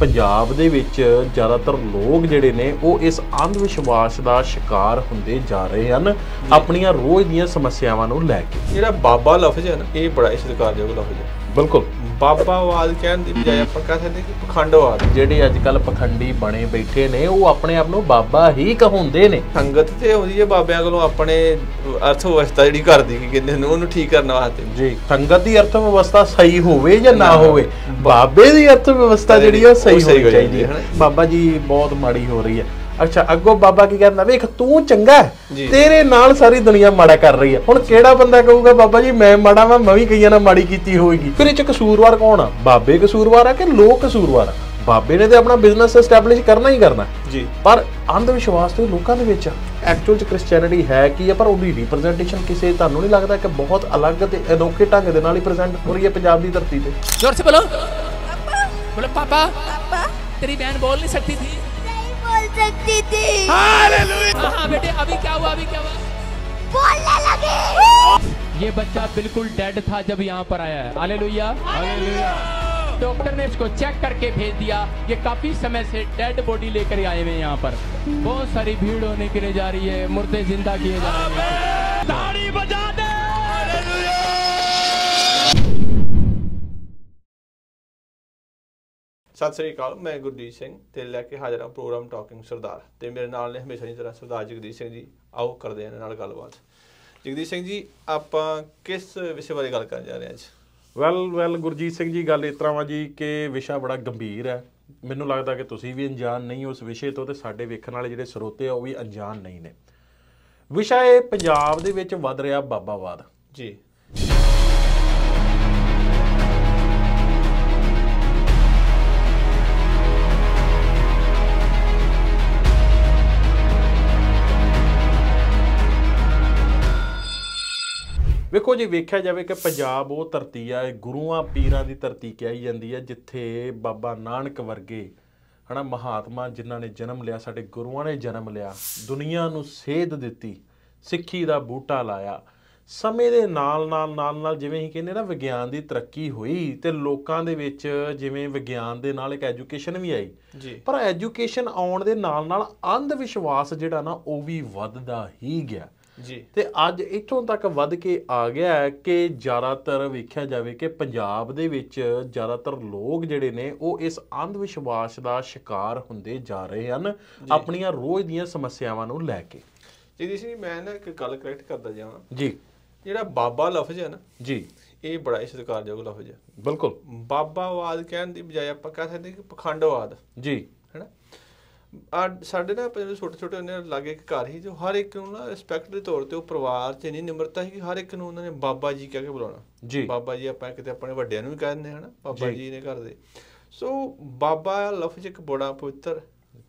ਪੰਜਾਬ ਦੇ ਵਿੱਚ ਜ਼ਿਆਦਾਤਰ ਲੋਕ ਜਿਹੜੇ ਨੇ ਉਹ ਇਸ ਅੰਧ ਵਿਸ਼ਵਾਸ ਦਾ ਸ਼ਿਕਾਰ ਹੁੰਦੇ ਜਾ ਰਹੇ ਹਨ ਆਪਣੀਆਂ ਰੋਜ਼ ਦੀਆਂ ਸਮੱਸਿਆਵਾਂ ਨੂੰ ਲੈ ਕੇ ਜਿਹੜਾ ਬਾਬਾ ਲਫ਼ਜ਼ ਹੈ ਨਾ ਇਹ ਬੜਾ ਇਸ਼ਤਿਹਾਰਯੋਗ ਲਫ਼ਜ਼ ਹੈ ਬਿਲਕੁਲ ਬਾਬਾਵਾਦ ਕਹਿਣ ਦੀ ਬਜਾਏ ਆਪਾਂ ਕਹ ਸਕਦੇ ਕਿ ਪਖੰਡਵਾਦ ਜਿਹੜੇ ਅੱਜ ਕੱਲ ਪਖੰਡੀ ਬਣੇ ਬੈਠੇ ਨੇ ਉਹ ਆਪਣੇ ਆਪ ਨੂੰ ਬਾਬਾ ਹੀ ਕਹਾਉਂਦੇ ਨੇ ਸੰਗਤ ਤੇ ਉਹ ਜਿਹੇ ਬਾਬਿਆਂ ਕੋਲੋਂ ਆਪਣੇ ਅਰਥ ਵਿਵਸਥਾ ਜਿਹੜੀ ਕਰਦੀ ਕਿ ਕਹਿੰਦੇ ਨੇ ਉਹਨੂੰ ਠੀਕ ਕਰਨ ਵਾਸਤੇ ਜੀ ਸੰਗਤ ਦੀ ਅਰਥ ਵਿਵਸਥਾ ਸਹੀ ਹੋਵੇ ਜਾਂ ਨਾ ਹੋਵੇ ਬਾਬੇ ਦੀ ਅਰਥ ਵਿਵਸਥਾ ਜਿਹੜੀ ਉਹ ਸਹੀ ਹੋਣੀ ਚਾਹੀਦੀ ਹੈ ਬਾਬਾ ਜੀ ਬਹੁਤ ਮਾੜੀ ਹੋ ਰਹੀ ਹੈ ਅੱਛਾ ਅੱਗੋ ਬਾਬਾ ਕੀ ਕਹਿੰਦਾ ਵੇਖ ਤੂੰ ਚੰਗਾ ਤੇਰੇ ਨਾਲ ਸਾਰੀ ਦੁਨੀਆ ਮਾੜਾ ਕਰ ਰਹੀ ਹੈ ਹੁਣ ਕਿਹੜਾ ਬੰਦਾ ਕਹੂਗਾ ਬਾਬਾ ਜੀ ਮੈਂ ਮਾੜਾ ਵਾਂ ਮੈਂ ਵੀ ਕਈਆਂ ਨਾਲ ਮਾੜੀ ਕੀਤੀ ਹੋਏਗੀ ਫਿਰ ਇਹ ਚ ਕਸੂਰਵਾਰ ਕੌਣ ਆ ਬਾਬੇ ਕਸੂਰਵਾਰ ਆ ਕਿ ਲੋਕ ਕਸੂਰਵਾਰ ਆ ਬਾਬੇ ਨੇ ਤੇ ਆਪਣਾ ਬਿਜ਼ਨਸ ਐਸਟੈਬਲਿਸ਼ ਕਰਨਾ ਹੀ ਕਰਨਾ ਜੀ ਪਰ ਅੰਧ ਵਿਸ਼ਵਾਸ ਤੇ ਲੋਕਾਂ ਦੇ ਵਿੱਚ ਐਕਚੁਅਲ ਚ ਕ੍ਰਿਸਚੀਅਨਿਟੀ ਹੈ ਕੀ ਆ ਪਰ ਉਹਦੀ ਰਿਪਰੈਜ਼ੈਂਟੇਸ਼ਨ ਕਿਸੇ ਤੁਹਾਨੂੰ ਨਹੀਂ ਲੱਗਦਾ ਕਿ ਬਹੁਤ ਅਲੱਗ ਤੇ ਅਨੋਖੇ ਢੰਗ ਦੇ ਨਾਲ ਹੀ ਪ੍ਰੈਜ਼ੈਂਟ ਹੋ ਰਹੀ ਹੈ ਪੰਜਾਬ ਦੀ ਧਰਤੀ ਤੇ ਜ਼ੋਰ ਸੇ ਬੋਲੋ ਪਾਪਾ ਬੋਲੋ ਪਾਪਾ ਪਾਪਾ ਤੇਰੀ ਬੈਨ ਬੋਲ ਨਹੀਂ ਸਕਦੀ ਸੀ सकती थी हाँ, बेटे अभी क्या हुआ अभी क्या हुआ बोलने लगी ये बच्चा बिल्कुल डेड था जब यहाँ पर आया है आले लोहिया डॉक्टर ने इसको चेक करके भेज दिया ये काफी समय से डेड बॉडी लेकर आए हुए यहाँ पर बहुत सारी भीड़ होने के लिए जा रही है मुर्दे जिंदा किए जा रहे हैं ਸਤਿ ਸ੍ਰੀ ਅਕਾਲ ਮੈਂ ਗੁਰਦੀਪ ਸਿੰਘ ਤੇ ਲੈ ਕੇ ਹਾਜ਼ਰ ਹਾਂ ਪ੍ਰੋਗਰਾਮ ਟਾਕਿੰਗ ਸਰਦਾਰ ਤੇ ਮੇਰੇ ਨਾਲ ਨੇ ਹਮੇਸ਼ਾ ਦੀ ਤਰ੍ਹਾਂ ਸਰਦਾਰ ਜਗਦੀਸ਼ ਸਿੰਘ ਜੀ ਆਓ ਕਰਦੇ ਹਾਂ ਨਾਲ ਗੱਲਬਾਤ ਜਗਦੀਸ਼ ਸਿੰਘ ਜੀ ਆਪਾਂ ਕਿਸ ਵਿਸ਼ੇ ਬਾਰੇ ਗੱਲ ਕਰਨ ਜਾ ਰਹੇ ਹਾਂ ਅੱਜ ਵੈਲ ਵੈਲ ਗੁਰਜੀਤ ਸਿੰਘ ਜੀ ਗੱਲ ਇਸ ਤਰ੍ਹਾਂ ਵਾ ਜੀ ਕਿ ਵਿਸ਼ਾ ਬੜਾ ਗੰਭੀਰ ਹੈ ਮੈਨੂੰ ਲੱਗਦਾ ਕਿ ਤੁਸੀਂ ਵੀ ਅਣਜਾਣ ਨਹੀਂ ਉਸ ਵਿਸ਼ੇ ਤੋਂ ਤੇ ਸਾਡੇ ਵੇਖਣ ਵਾਲੇ ਜਿਹੜੇ ਸਰੋਤੇ ਆ ਉਹ ਵੀ ਅਣਜਾਣ ਨਹੀਂ ਨੇ ਵਿਸ਼ਾ ਇਹ ਪੰਜਾਬ ਦੇ ਵਿੱਚ ਵੱਧ ਰਿਹਾ ਬਾਬਾਵਾਦ ਜੀ ਵੇਖੋ ਜੇ ਵੇਖਿਆ ਜਾਵੇ ਕਿ ਪੰਜਾਬ ਉਹ ਧਰਤੀ ਆ ਗੁਰੂਆਂ ਪੀਰਾਂ ਦੀ ਧਰਤੀ ਕਹੀ ਜਾਂਦੀ ਹੈ ਜਿੱਥੇ ਬਾਬਾ ਨਾਨਕ ਵਰਗੇ ਹਨਾ ਮਹਾਤਮਾ ਜਿਨ੍ਹਾਂ ਨੇ ਜਨਮ ਲਿਆ ਸਾਡੇ ਗੁਰੂਆਂ ਨੇ ਜਨਮ ਲਿਆ ਦੁਨੀਆ ਨੂੰ ਸੇਧ ਦਿੱਤੀ ਸਿੱਖੀ ਦਾ ਬੂਟਾ ਲਾਇਆ ਸਮੇਂ ਦੇ ਨਾਲ ਨਾਲ ਨਾਲ ਨਾਲ ਜਿਵੇਂ ਹੀ ਕਹਿੰਦੇ ਨਾ ਵਿਗਿਆਨ ਦੀ ਤਰੱਕੀ ਹੋਈ ਤੇ ਲੋਕਾਂ ਦੇ ਵਿੱਚ ਜਿਵੇਂ ਵਿਗਿਆਨ ਦੇ ਨਾਲ ਇੱਕ ਐਜੂਕੇਸ਼ਨ ਵੀ ਆਈ ਪਰ ਐਜੂਕੇਸ਼ਨ ਆਉਣ ਦੇ ਨਾਲ ਨਾਲ ਅੰਧ ਵਿਸ਼ਵਾਸ ਜਿਹੜਾ ਨਾ ਉਹ ਵੀ ਵੱਧਦਾ ਹੀ ਗਿਆ ਜੀ ਤੇ ਅੱਜ ਇਥੋਂ ਤੱਕ ਵੱਧ ਕੇ ਆ ਗਿਆ ਹੈ ਕਿ ਜ਼ਿਆਦਾਤਰ ਵੇਖਿਆ ਜਾਵੇ ਕਿ ਪੰਜਾਬ ਦੇ ਵਿੱਚ ਜ਼ਿਆਦਾਤਰ ਲੋਕ ਜਿਹੜੇ ਨੇ ਉਹ ਇਸ ਅੰਧ ਵਿਸ਼ਵਾਸ ਦਾ ਸ਼ਿਕਾਰ ਹੁੰਦੇ ਜਾ ਰਹੇ ਹਨ ਆਪਣੀਆਂ ਰੋਜ਼ ਦੀਆਂ ਸਮੱਸਿਆਵਾਂ ਨੂੰ ਲੈ ਕੇ ਜੀ ਜੀ ਮੈਂ ਨਾ ਇੱਕ ਗੱਲ ਕਰੈਕਟ ਕਰਦਾ ਜਾਵਾਂ ਜੀ ਜਿਹੜਾ ਬਾਬਾ ਲਫ਼ਜ਼ ਹੈ ਨਾ ਜੀ ਇਹ ਬੜਾ ਹੀ ਸਤਿਕਾਰਯੋਗ ਲਫ਼ਜ਼ ਹੈ ਬਿਲਕੁਲ ਬਾਬਾਵਾਦ ਕਹਿਣ ਦੀ ਬਜਾਏ ਆਪਾਂ ਕਹਿ ਸਕਦੇ ਕਿ ਪਖੰਡਵਾਦ ਜੀ ਹੈਨਾ ਸਾਡੇ ਨਾ ਜਿਹੜੇ ਛੋਟੇ ਛੋਟੇ ਉਹਨੇ ਲਾਗੇ ਇੱਕ ਘਰ ਹੀ ਜੋ ਹਰ ਇੱਕ ਨੂੰ ਨਾ ਰਿਸਪੈਕਟ ਦੇ ਤੌਰ ਤੇ ਉਹ ਪਰਿਵਾਰ 'ਚ ਨਹੀਂ ਨਿਮਰਤਾ ਸੀ ਕਿ ਹਰ ਇੱਕ ਨੂੰ ਉਹਨਾਂ ਨੇ ਬਾਬਾ ਜੀ ਕਹਿ ਕੇ ਬੁਲਾਉਣਾ ਜੀ ਬਾਬਾ ਜੀ ਆਪਾਂ ਕਿਤੇ ਆਪਣੇ ਵੱਡਿਆਂ ਨੂੰ ਵੀ ਕਹਿ ਦਿੰਦੇ ਨਾ ਬਾਬਾ ਜੀ ਨੇ ਕਰਦੇ ਸੋ ਬਾਬਾ ਲਫ਼ਜ਼ ਇੱਕ ਬੜਾ ਪਵਿੱਤਰ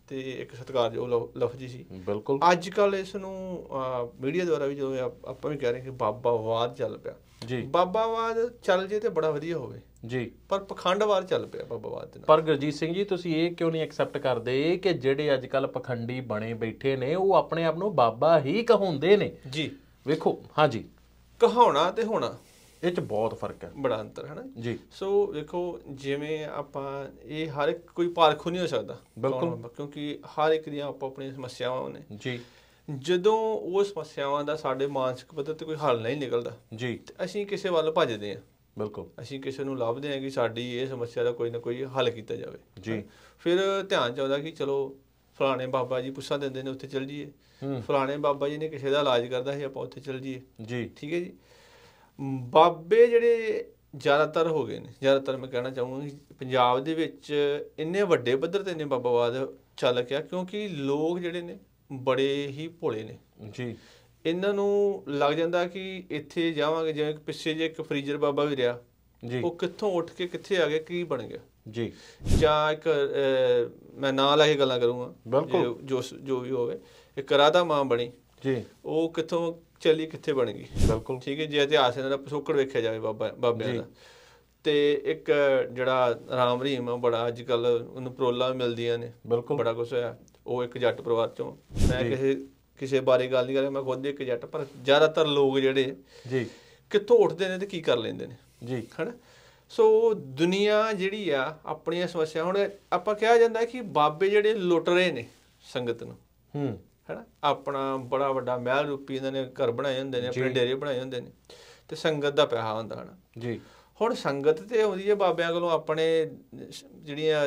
ਤੇ ਇੱਕ ਸਤਿਕਾਰਯੋਗ ਲਫ਼ਜ਼ ਸੀ ਬਿਲਕੁਲ ਅੱਜ ਕੱਲ ਇਸ ਨੂੰ ਮੀਡੀਆ ਦੁਆਰਾ ਵੀ ਜਦੋਂ ਆਪਾਂ ਵੀ ਕਹਿ ਰਹੇ ਕਿ ਬਾਬਾ ਵਾਦ ਚੱਲ ਪਿਆ ਜੀ ਬਾਬਾਵਾਦ ਚੱਲ ਜੇ ਤੇ ਬੜਾ ਵਧੀਆ ਹੋਵੇ ਜੀ ਪਰ ਪਖੰਡਵਾਦ ਚੱਲ ਪਿਆ ਬਾਬਾਵਾਦ ਦੇ ਨਾਲ ਪਰ ਗੁਰਜੀਤ ਸਿੰਘ ਜੀ ਤੁਸੀਂ ਇਹ ਕਿਉਂ ਨਹੀਂ ਐਕਸੈਪਟ ਕਰਦੇ ਕਿ ਜਿਹੜੇ ਅੱਜ ਕੱਲ ਪਖੰਡੀ ਬਣੇ ਬੈਠੇ ਨੇ ਉਹ ਆਪਣੇ ਆਪ ਨੂੰ ਬਾਬਾ ਹੀ ਕਹਾਉਂਦੇ ਨੇ ਜੀ ਵੇਖੋ ਹਾਂਜੀ ਕਹਾਉਣਾ ਤੇ ਹੋਣਾ ਇਹ ਚ ਬਹੁਤ ਫਰਕ ਹੈ ਬੜਾ ਅੰਤਰ ਹੈ ਨਾ ਜੀ ਸੋ ਦੇਖੋ ਜਿਵੇਂ ਆਪਾਂ ਇਹ ਹਰ ਇੱਕ ਕੋਈ ਪਾਰਖੂ ਨਹੀਂ ਹੋ ਸਕਦਾ ਬਿਲਕੁਲ ਕਿਉਂਕਿ ਹਰ ਇੱਕ ਦੀਆਂ ਆਪੋ ਆਪਣੀਆਂ ਸਮੱਸਿਆਵਾਂ ਨੇ ਜੀ ਜਦੋਂ ਉਹ ਸਮੱਸਿਆਵਾਂ ਦਾ ਸਾਡੇ ਮਾਨਸਿਕ ਪੱਧਰ ਤੇ ਕੋਈ ਹੱਲ ਨਹੀਂ ਨਿਕਲਦਾ ਜੀ ਅਸੀਂ ਕਿਸੇ ਵੱਲ ਭੱਜਦੇ ਆਂ ਬਿਲਕੁਲ ਅਸੀਂ ਕਿਸੇ ਨੂੰ ਲੱਭਦੇ ਆਂ ਕਿ ਸਾਡੀ ਇਹ ਸਮੱਸਿਆ ਦਾ ਕੋਈ ਨਾ ਕੋਈ ਹੱਲ ਕੀਤਾ ਜਾਵੇ ਜੀ ਫਿਰ ਧਿਆਨ ਚਾਹੁੰਦਾ ਕਿ ਚਲੋ ਫਲਾਣੇ ਬਾਬਾ ਜੀ ਪੁੱਛਾ ਦਿੰਦੇ ਨੇ ਉੱਥੇ ਚਲ ਜੀਏ ਫਲਾਣੇ ਬਾਬਾ ਜੀ ਨੇ ਕਿਸੇ ਦਾ ਇਲਾਜ ਕਰਦਾ ਸੀ ਆਪਾਂ ਉੱਥੇ ਚਲ ਜੀਏ ਜੀ ਠੀਕ ਹੈ ਜੀ ਬਾਬੇ ਜਿਹੜੇ ਜ਼ਿਆਦਾਤਰ ਹੋ ਗਏ ਨੇ ਜ਼ਿਆਦਾਤਰ ਮੈਂ ਕਹਿਣਾ ਚਾਹੂੰਗਾ ਕਿ ਪੰਜਾਬ ਦੇ ਵਿੱਚ ਇੰਨੇ ਵੱਡੇ ਪੱਧਰ ਤੇ ਨੇ ਬਾਬਾਵਾਦ ਚੱਲ ਗਿਆ ਕਿਉਂਕਿ ਲੋਕ ਜਿਹੜੇ ਨੇ ਬੜੇ ਹੀ ਭੋਲੇ ਨੇ ਜੀ ਇਹਨਾਂ ਨੂੰ ਲੱਗ ਜਾਂਦਾ ਕਿ ਇੱਥੇ ਜਾਵਾਂਗੇ ਜਿਵੇਂ ਪਿੱਛੇ ਜੇ ਇੱਕ ਫਰੀਜਰ ਬਾਬਾ ਵੀ ਰਿਹਾ ਜੀ ਉਹ ਕਿੱਥੋਂ ਉੱਠ ਕੇ ਕਿੱਥੇ ਆ ਗਿਆ ਕੀ ਬਣ ਗਿਆ ਜੀ ਜਾਂ ਇੱਕ ਮੈਂ ਨਾਂ ਲਾ ਕੇ ਗੱਲਾਂ ਕਰੂੰਗਾ ਜੋ ਜੋ ਵੀ ਹੋਵੇ ਇੱਕ ਰਾਧਾ ਮਾਂ ਬਣੀ ਜੀ ਉਹ ਕਿੱਥੋਂ ਚਲੀ ਕਿੱਥੇ ਬਣ ਗਈ ਬਿਲਕੁਲ ਠੀਕ ਹੈ ਜੇ ਇਤਿਹਾਸ ਇਹਨਾਂ ਦਾ ਪਸੋਕੜ ਵੇਖਿਆ ਜਾਵੇ ਬਾਬਾ ਬਾਬਿਆਂ ਦਾ ਤੇ ਇੱਕ ਜਿਹੜਾ ਰਾਮ ਰਹੀਮ ਬੜਾ ਅੱਜ ਕੱਲ ਉਹਨੂੰ ਪ੍ਰੋਲਾ ਮਿਲਦੀਆਂ ਨੇ ਬਿਲਕੁਲ ਬੜਾ ਕੁਝ ਹੋਇਆ ਉਹ ਇੱਕ ਜੱਟ ਪਰਿਵਾਰ ਚੋਂ ਮੈਂ ਕਿਸੇ ਕਿਸੇ ਬਾਰੇ ਗੱਲ ਨਹੀਂ ਕਰ ਰਿਹਾ ਮੈਂ ਖੁਦ ਇੱਕ ਜੱਟ ਪਰ ਜ਼ਿਆਦਾਤਰ ਲੋਕ ਜਿਹੜੇ ਜੀ ਕਿੱਥੋਂ ਉੱਠਦੇ ਨੇ ਤੇ ਕੀ ਕਰ ਲੈਂਦੇ ਨੇ ਜੀ ਹਨਾ ਸੋ ਦੁਨੀਆ ਜਿਹੜੀ ਆ ਆਪਣੀਆਂ ਸਮੱਸਿਆ ਹੁਣ ਆਪਾਂ ਕਿਹਾ ਜਾਂਦਾ ਕਿ ਬਾਬੇ ਜਿਹੜੇ ਲੁੱਟ ਰਹੇ ਨੇ ਸੰਗਤ ਨੂੰ ਹੂੰ ਹੈਨਾ ਆਪਣਾ ਬੜਾ ਵੱਡਾ ਮਹਿਲ ਰੂਪੀ ਇਹਨਾਂ ਨੇ ਘਰ ਬਣਾਏ ਹੁੰਦੇ ਨੇ ਆਪਣੇ ਡੇਰੇ ਬਣਾਏ ਹੁੰਦੇ ਨੇ ਤੇ ਸੰਗਤ ਦਾ ਪਿਆਹਾ ਹੁੰਦਾ ਹਨਾ ਜੀ ਹੁਣ ਸੰਗਤ ਤੇ ਆਉਂਦੀ ਹੈ ਬਾਬਿਆਂ ਕੋਲੋਂ ਆਪਣੇ ਜਿਹੜੀਆਂ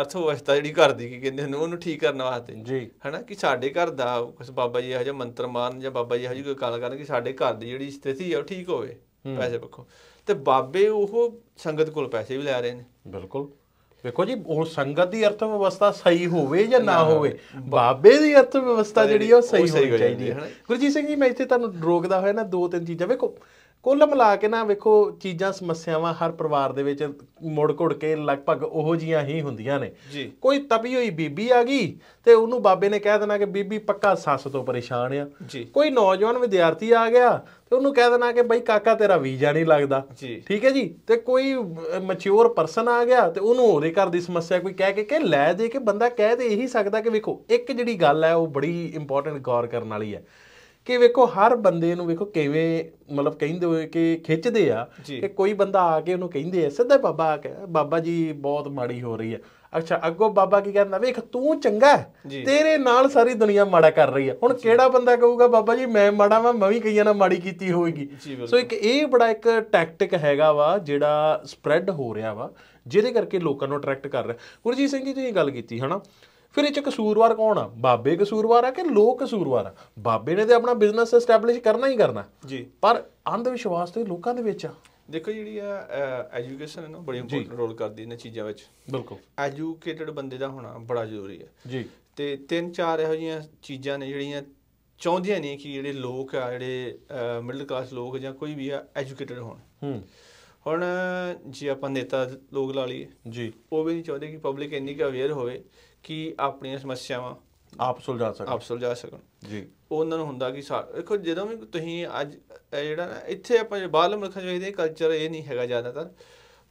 ਅਰਥ ਵਿਵਸਥਾ ਜਿਹੜੀ ਘਰ ਦੀ ਕਹਿੰਦੇ ਨੇ ਉਹਨੂੰ ਠੀਕ ਕਰਨ ਵਾਸਤੇ ਜੀ ਹਨਾ ਕਿ ਸਾਡੇ ਘਰ ਦਾ ਕੁਝ ਬਾਬਾ ਜੀ ਇਹੋ ਜਿਹਾ ਮੰਤਰ ਮਾਰਨ ਜਾਂ ਬਾਬਾ ਜੀ ਇਹੋ ਜਿਹੀ ਕੋਈ ਗੱਲ ਕਰਨ ਕਿ ਸਾਡੇ ਘਰ ਦੀ ਜਿਹੜੀ ਸਥਿਤੀ ਹੈ ਉਹ ਠੀਕ ਹੋਵੇ ਪੈਸੇ ਪੱਖੋਂ ਤੇ ਬਾਬੇ ਉਹ ਸੰਗਤ ਕੋਲ ਪੈਸੇ ਵੀ ਲੈ ਰਹੇ ਨੇ ਬਿਲਕੁਲ ਵੇਖੋ ਜੀ ਉਹ ਸੰਗਤ ਦੀ ਅਰਥ ਵਿਵਸਥਾ ਸਹੀ ਹੋਵੇ ਜਾਂ ਨਾ ਹੋਵੇ ਬਾਬੇ ਦੀ ਅਰਥ ਵਿਵਸਥਾ ਜਿਹੜੀ ਉਹ ਸਹੀ ਹੋਣੀ ਚਾਹੀਦੀ ਹੈ ਗੁਰਜੀਤ ਸਿੰਘ ਜੀ ਮੈਂ ਇੱਥੇ ਤੁਹਾਨੂੰ ਰੋਕਦਾ ਹੋਇਆ ਨਾ ਦੋ ਤਿੰਨ ਚੀਜ਼ਾਂ ਵੇਖੋ ਕੁੱਲ ਮਿਲਾ ਕੇ ਨਾ ਵੇਖੋ ਚੀਜ਼ਾਂ ਸਮੱਸਿਆਵਾਂ ਹਰ ਪਰਿਵਾਰ ਦੇ ਵਿੱਚ ਮੁੜ ਘੁੜ ਕੇ ਲਗਭਗ ਉਹੋ ਜੀਆਂ ਹੀ ਹੁੰਦੀਆਂ ਨੇ ਕੋਈ ਤਪੀ ਹੋਈ ਬੀਬੀ ਆ ਗਈ ਤੇ ਉਹਨੂੰ ਬਾਬੇ ਨੇ ਕਹਿ ਦੇਣਾ ਕਿ ਬੀਬੀ ਪੱਕਾ ਸੱਸ ਤੋਂ ਪਰੇਸ਼ਾਨ ਆ ਕੋਈ ਨੌਜਵਾਨ ਵਿਦਿਆਰਥੀ ਆ ਗਿਆ ਤੇ ਉਹਨੂੰ ਕਹਿ ਦੇਣਾ ਕਿ ਬਈ ਕਾਕਾ ਤੇਰਾ ਵੀਜ਼ਾ ਨਹੀਂ ਲੱਗਦਾ ਠੀਕ ਹੈ ਜੀ ਤੇ ਕੋਈ ਮੈਚੁਰ ਪਰਸਨ ਆ ਗਿਆ ਤੇ ਉਹਨੂੰ ਉਹਦੇ ਘਰ ਦੀ ਸਮੱਸਿਆ ਕੋਈ ਕਹਿ ਕੇ ਕਿ ਲੈ ਦੇ ਕੇ ਬੰਦਾ ਕਹਿ ਤੇ ਇਹੀ ਸਕਦਾ ਕਿ ਵੇਖੋ ਇੱਕ ਜਿਹੜੀ ਗੱਲ ਹੈ ਉਹ ਬੜੀ ਇੰਪੋਰਟੈਂਟ ਗੌਰ ਕਰਨ ਵਾਲੀ ਹੈ ਕਿ ਵੇਖੋ ਹਰ ਬੰਦੇ ਨੂੰ ਵੇਖੋ ਕਿਵੇਂ ਮਤਲਬ ਕਹਿੰਦੇ ਹੋਏ ਕਿ ਖਿੱਚਦੇ ਆ ਕਿ ਕੋਈ ਬੰਦਾ ਆ ਕੇ ਉਹਨੂੰ ਕਹਿੰਦੇ ਆ ਸਿੱਧਾ ਬਾਬਾ ਆ ਕੇ ਬਾਬਾ ਜੀ ਬਹੁਤ ਮਾੜੀ ਹੋ ਰਹੀ ਹੈ ਅੱਛਾ ਅੱਗੋ ਬਾਬਾ ਕੀ ਕਹਿੰਦਾ ਵੇਖ ਤੂੰ ਚੰਗਾ ਤੇਰੇ ਨਾਲ ਸਾਰੀ ਦੁਨੀਆ ਮਾੜਾ ਕਰ ਰਹੀ ਹੈ ਹੁਣ ਕਿਹੜਾ ਬੰਦਾ ਕਹੂਗਾ ਬਾਬਾ ਜੀ ਮੈਂ ਮਾੜਾ ਵਾਂ ਮੈਂ ਵੀ ਕਈਆਂ ਨਾਲ ਮਾੜੀ ਕੀਤੀ ਹੋਏਗੀ ਸੋ ਇੱਕ ਇਹ ਬੜਾ ਇੱਕ ਟੈਕਟਿਕ ਹੈਗਾ ਵਾ ਜਿਹੜਾ ਸਪਰੈਡ ਹੋ ਰਿਹਾ ਵਾ ਜਿਹਦੇ ਕਰਕੇ ਲੋਕਾਂ ਨੂੰ ਅਟਰੈਕਟ ਕਰ ਰਿਹਾ ਗੁਰਜੀਤ ਸਿੰਘ ਜੀ ਤੁਸੀਂ ਗੱਲ ਕੀਤੀ ਹਨਾ ਫਿਰ ਇਹ ਚ ਕਸੂਰਵਾਰ ਕੌਣ ਆ ਬਾਬੇ ਕਸੂਰਵਾਰ ਆ ਕਿ ਲੋਕ ਕਸੂਰਵਾਰ ਆ ਬਾਬੇ ਨੇ ਤੇ ਆਪਣਾ ਬਿਜ਼ਨਸ ਐਸਟੈਬਲਿਸ਼ ਕਰਨਾ ਹੀ ਕਰਨਾ ਜੀ ਪਰ ਅੰਧ ਵਿਸ਼ਵਾਸ ਤੇ ਲੋਕਾਂ ਦੇ ਵਿੱਚ ਆ ਦੇਖੋ ਜਿਹੜੀ ਆ ਐਜੂਕੇਸ਼ਨ ਹੈ ਨਾ ਬੜੀ ਇੰਪੋਰਟੈਂਟ ਰੋਲ ਕਰਦੀ ਇਹਨਾਂ ਚੀਜ਼ਾਂ ਵਿੱਚ ਬਿਲਕੁਲ ਐਜੂਕੇਟਡ ਬੰਦੇ ਦਾ ਹੋਣਾ ਬੜਾ ਜ਼ਰੂਰੀ ਹੈ ਜੀ ਤੇ ਤਿੰਨ ਚਾਰ ਇਹੋ ਜੀਆਂ ਚੀਜ਼ਾਂ ਨੇ ਜਿਹੜੀਆਂ ਚਾਹੁੰਦੀਆਂ ਨੇ ਕਿ ਜਿਹੜੇ ਲੋਕ ਆ ਜਿਹੜੇ ਮਿਡਲ ਕਲਾਸ ਲੋਕ ਜਾਂ ਕੋਈ ਵੀ ਆ ਐਜੂਕੇਟਡ ਹੋਣ ਹੂੰ ਹੁਣ ਜੇ ਆਪਾਂ ਨੇਤਾ ਲੋਕ ਲਾ ਲਈਏ ਜੀ ਉਹ ਵੀ ਨਹੀਂ ਚਾਹੁੰਦੇ ਕਿ ਪਬਲਿਕ ਇੰਨੀ ਕੁ ਅਵੇਅਰ ਹੋਵੇ ਕਿ ਆਪਣੀਆਂ ਸਮੱਸਿਆਵਾਂ ਆਪ ਸੁਲਝਾ ਸਕਣ ਆਪ ਸੁਲਝਾ ਸਕਣ ਜੀ ਉਹਨਾਂ ਨੂੰ ਹੁੰਦਾ ਕਿ ਦੇਖੋ ਜਦੋਂ ਵੀ ਤੁਸੀਂ ਅੱਜ ਜਿਹੜਾ ਨਾ ਇੱਥੇ ਆਪਾਂ ਬਾਹਰਲੇ ਮੁਲਕਾਂ 'ਚ ਵੇਖਦੇ ਕਲਚਰ ਇਹ ਨਹੀਂ ਹੈਗਾ ਜ਼ਿਆਦਾਤਰ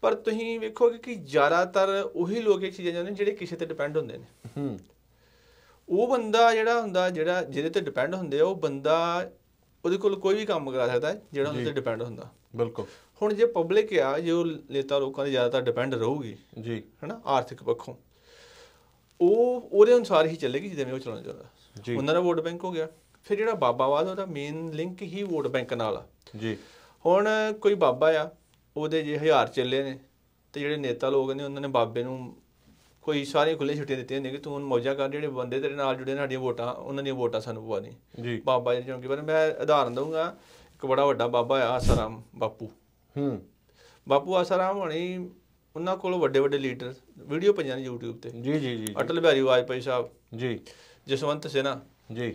ਪਰ ਤੁਸੀਂ ਵੇਖੋਗੇ ਕਿ ਜ਼ਿਆਦਾਤਰ ਉਹੀ ਲੋਕ ਇਹ ਚੀਜ਼ਾਂ ਜਾਂਦੇ ਜਿਹੜੇ ਕਿਸੇ ਤੇ ਡਿਪੈਂਡ ਹੁੰਦੇ ਨੇ ਹੂੰ ਉਹ ਬੰਦਾ ਜਿਹੜਾ ਹੁੰਦਾ ਜਿਹੜਾ ਜਿਹਦੇ ਤੇ ਡਿਪੈਂਡ ਹੁੰਦੇ ਆ ਉਹ ਬੰਦਾ ਉਹਦੇ ਕੋਲ ਕੋਈ ਵੀ ਕੰਮ ਕਰਾ ਸਕਦਾ ਜਿਹੜਾ ਉਹਦੇ ਤੇ ਡਿਪੈਂਡ ਹੁੰਦਾ ਬਿਲਕੁਲ ਹੁਣ ਜੇ ਪਬਲਿਕ ਆ ਜੇ ਉਹ ਨੇਤਾ ਲੋਕਾਂ ਦੇ ਜ਼ਿਆਦਾਤਰ ਡਿਪੈਂਡ ਰਹੂਗੀ ਜੀ ਹੈਨਾ ਆਰਥਿਕ ਪੱਖੋਂ ਉਹ ਉਹਦੇ ਅਨੁਸਾਰ ਹੀ ਚੱਲੇਗੀ ਜਿਵੇਂ ਉਹ ਚਲਾਉਣਾ ਚਾਹੁੰਦਾ ਉਹਨਾਂ ਦਾ ਵੋਟ ਬੈਂਕ ਹੋ ਗਿਆ ਫਿਰ ਜਿਹੜਾ ਬਾਬਾਵਾਦ ਉਹਦਾ ਮੇਨ ਲਿੰਕ ਹੀ ਵੋਟ ਬੈਂਕ ਨਾਲ ਆ ਜੀ ਹੁਣ ਕੋਈ ਬਾਬਾ ਆ ਉਹਦੇ ਜੇ ਹਜ਼ਾਰ ਚੱਲੇ ਨੇ ਤੇ ਜਿਹੜੇ ਨੇਤਾ ਲੋਕ ਨੇ ਉਹਨਾਂ ਨੇ ਬਾਬੇ ਨੂੰ ਕੋਈ ਸਾਰੇ ਖੁੱਲੇ ਛੁੱਟੀਆਂ ਦਿੱਤੀਆਂ ਨੇ ਕਿ ਤੂੰ ਹੁਣ ਮੌਜਾ ਕਰ ਜਿਹੜੇ ਬੰਦੇ ਤੇਰੇ ਨਾਲ ਜੁੜੇ ਨੇ ਸਾਡੀਆਂ ਵੋਟਾਂ ਉਹਨਾਂ ਦੀਆਂ ਵੋਟਾਂ ਸਾਨੂੰ ਪਵਾ ਦੇ ਜੀ ਬਾਬਾ ਜੀ ਕਿਉਂਕਿ ਪਰ ਮੈਂ ਉਦਾਹਰਨ ਦਊਂਗਾ ਇੱਕ ਬੜਾ ਵੱਡਾ ਬਾਬਾ ਆ ਆਸਾਰਾਮ ਬਾਪੂ ਹੂੰ ਬਾਪੂ ਆਸਾਰਾਮ ਹੁਣੇ ਉਹਨਾਂ ਕੋਲ ਵੱਡੇ ਵੱਡੇ ਲੀਡਰ ਵੀਡੀਓ ਪਈਆਂ ਨੇ YouTube ਤੇ ਜੀ ਜੀ ਜੀ ਅਟਲ ਬਿਹਾਰੀ ਵਾਜਪਾਈ ਸਾਹਿਬ ਜੀ ਜਸਵੰਤ ਸਿਨਾ ਜੀ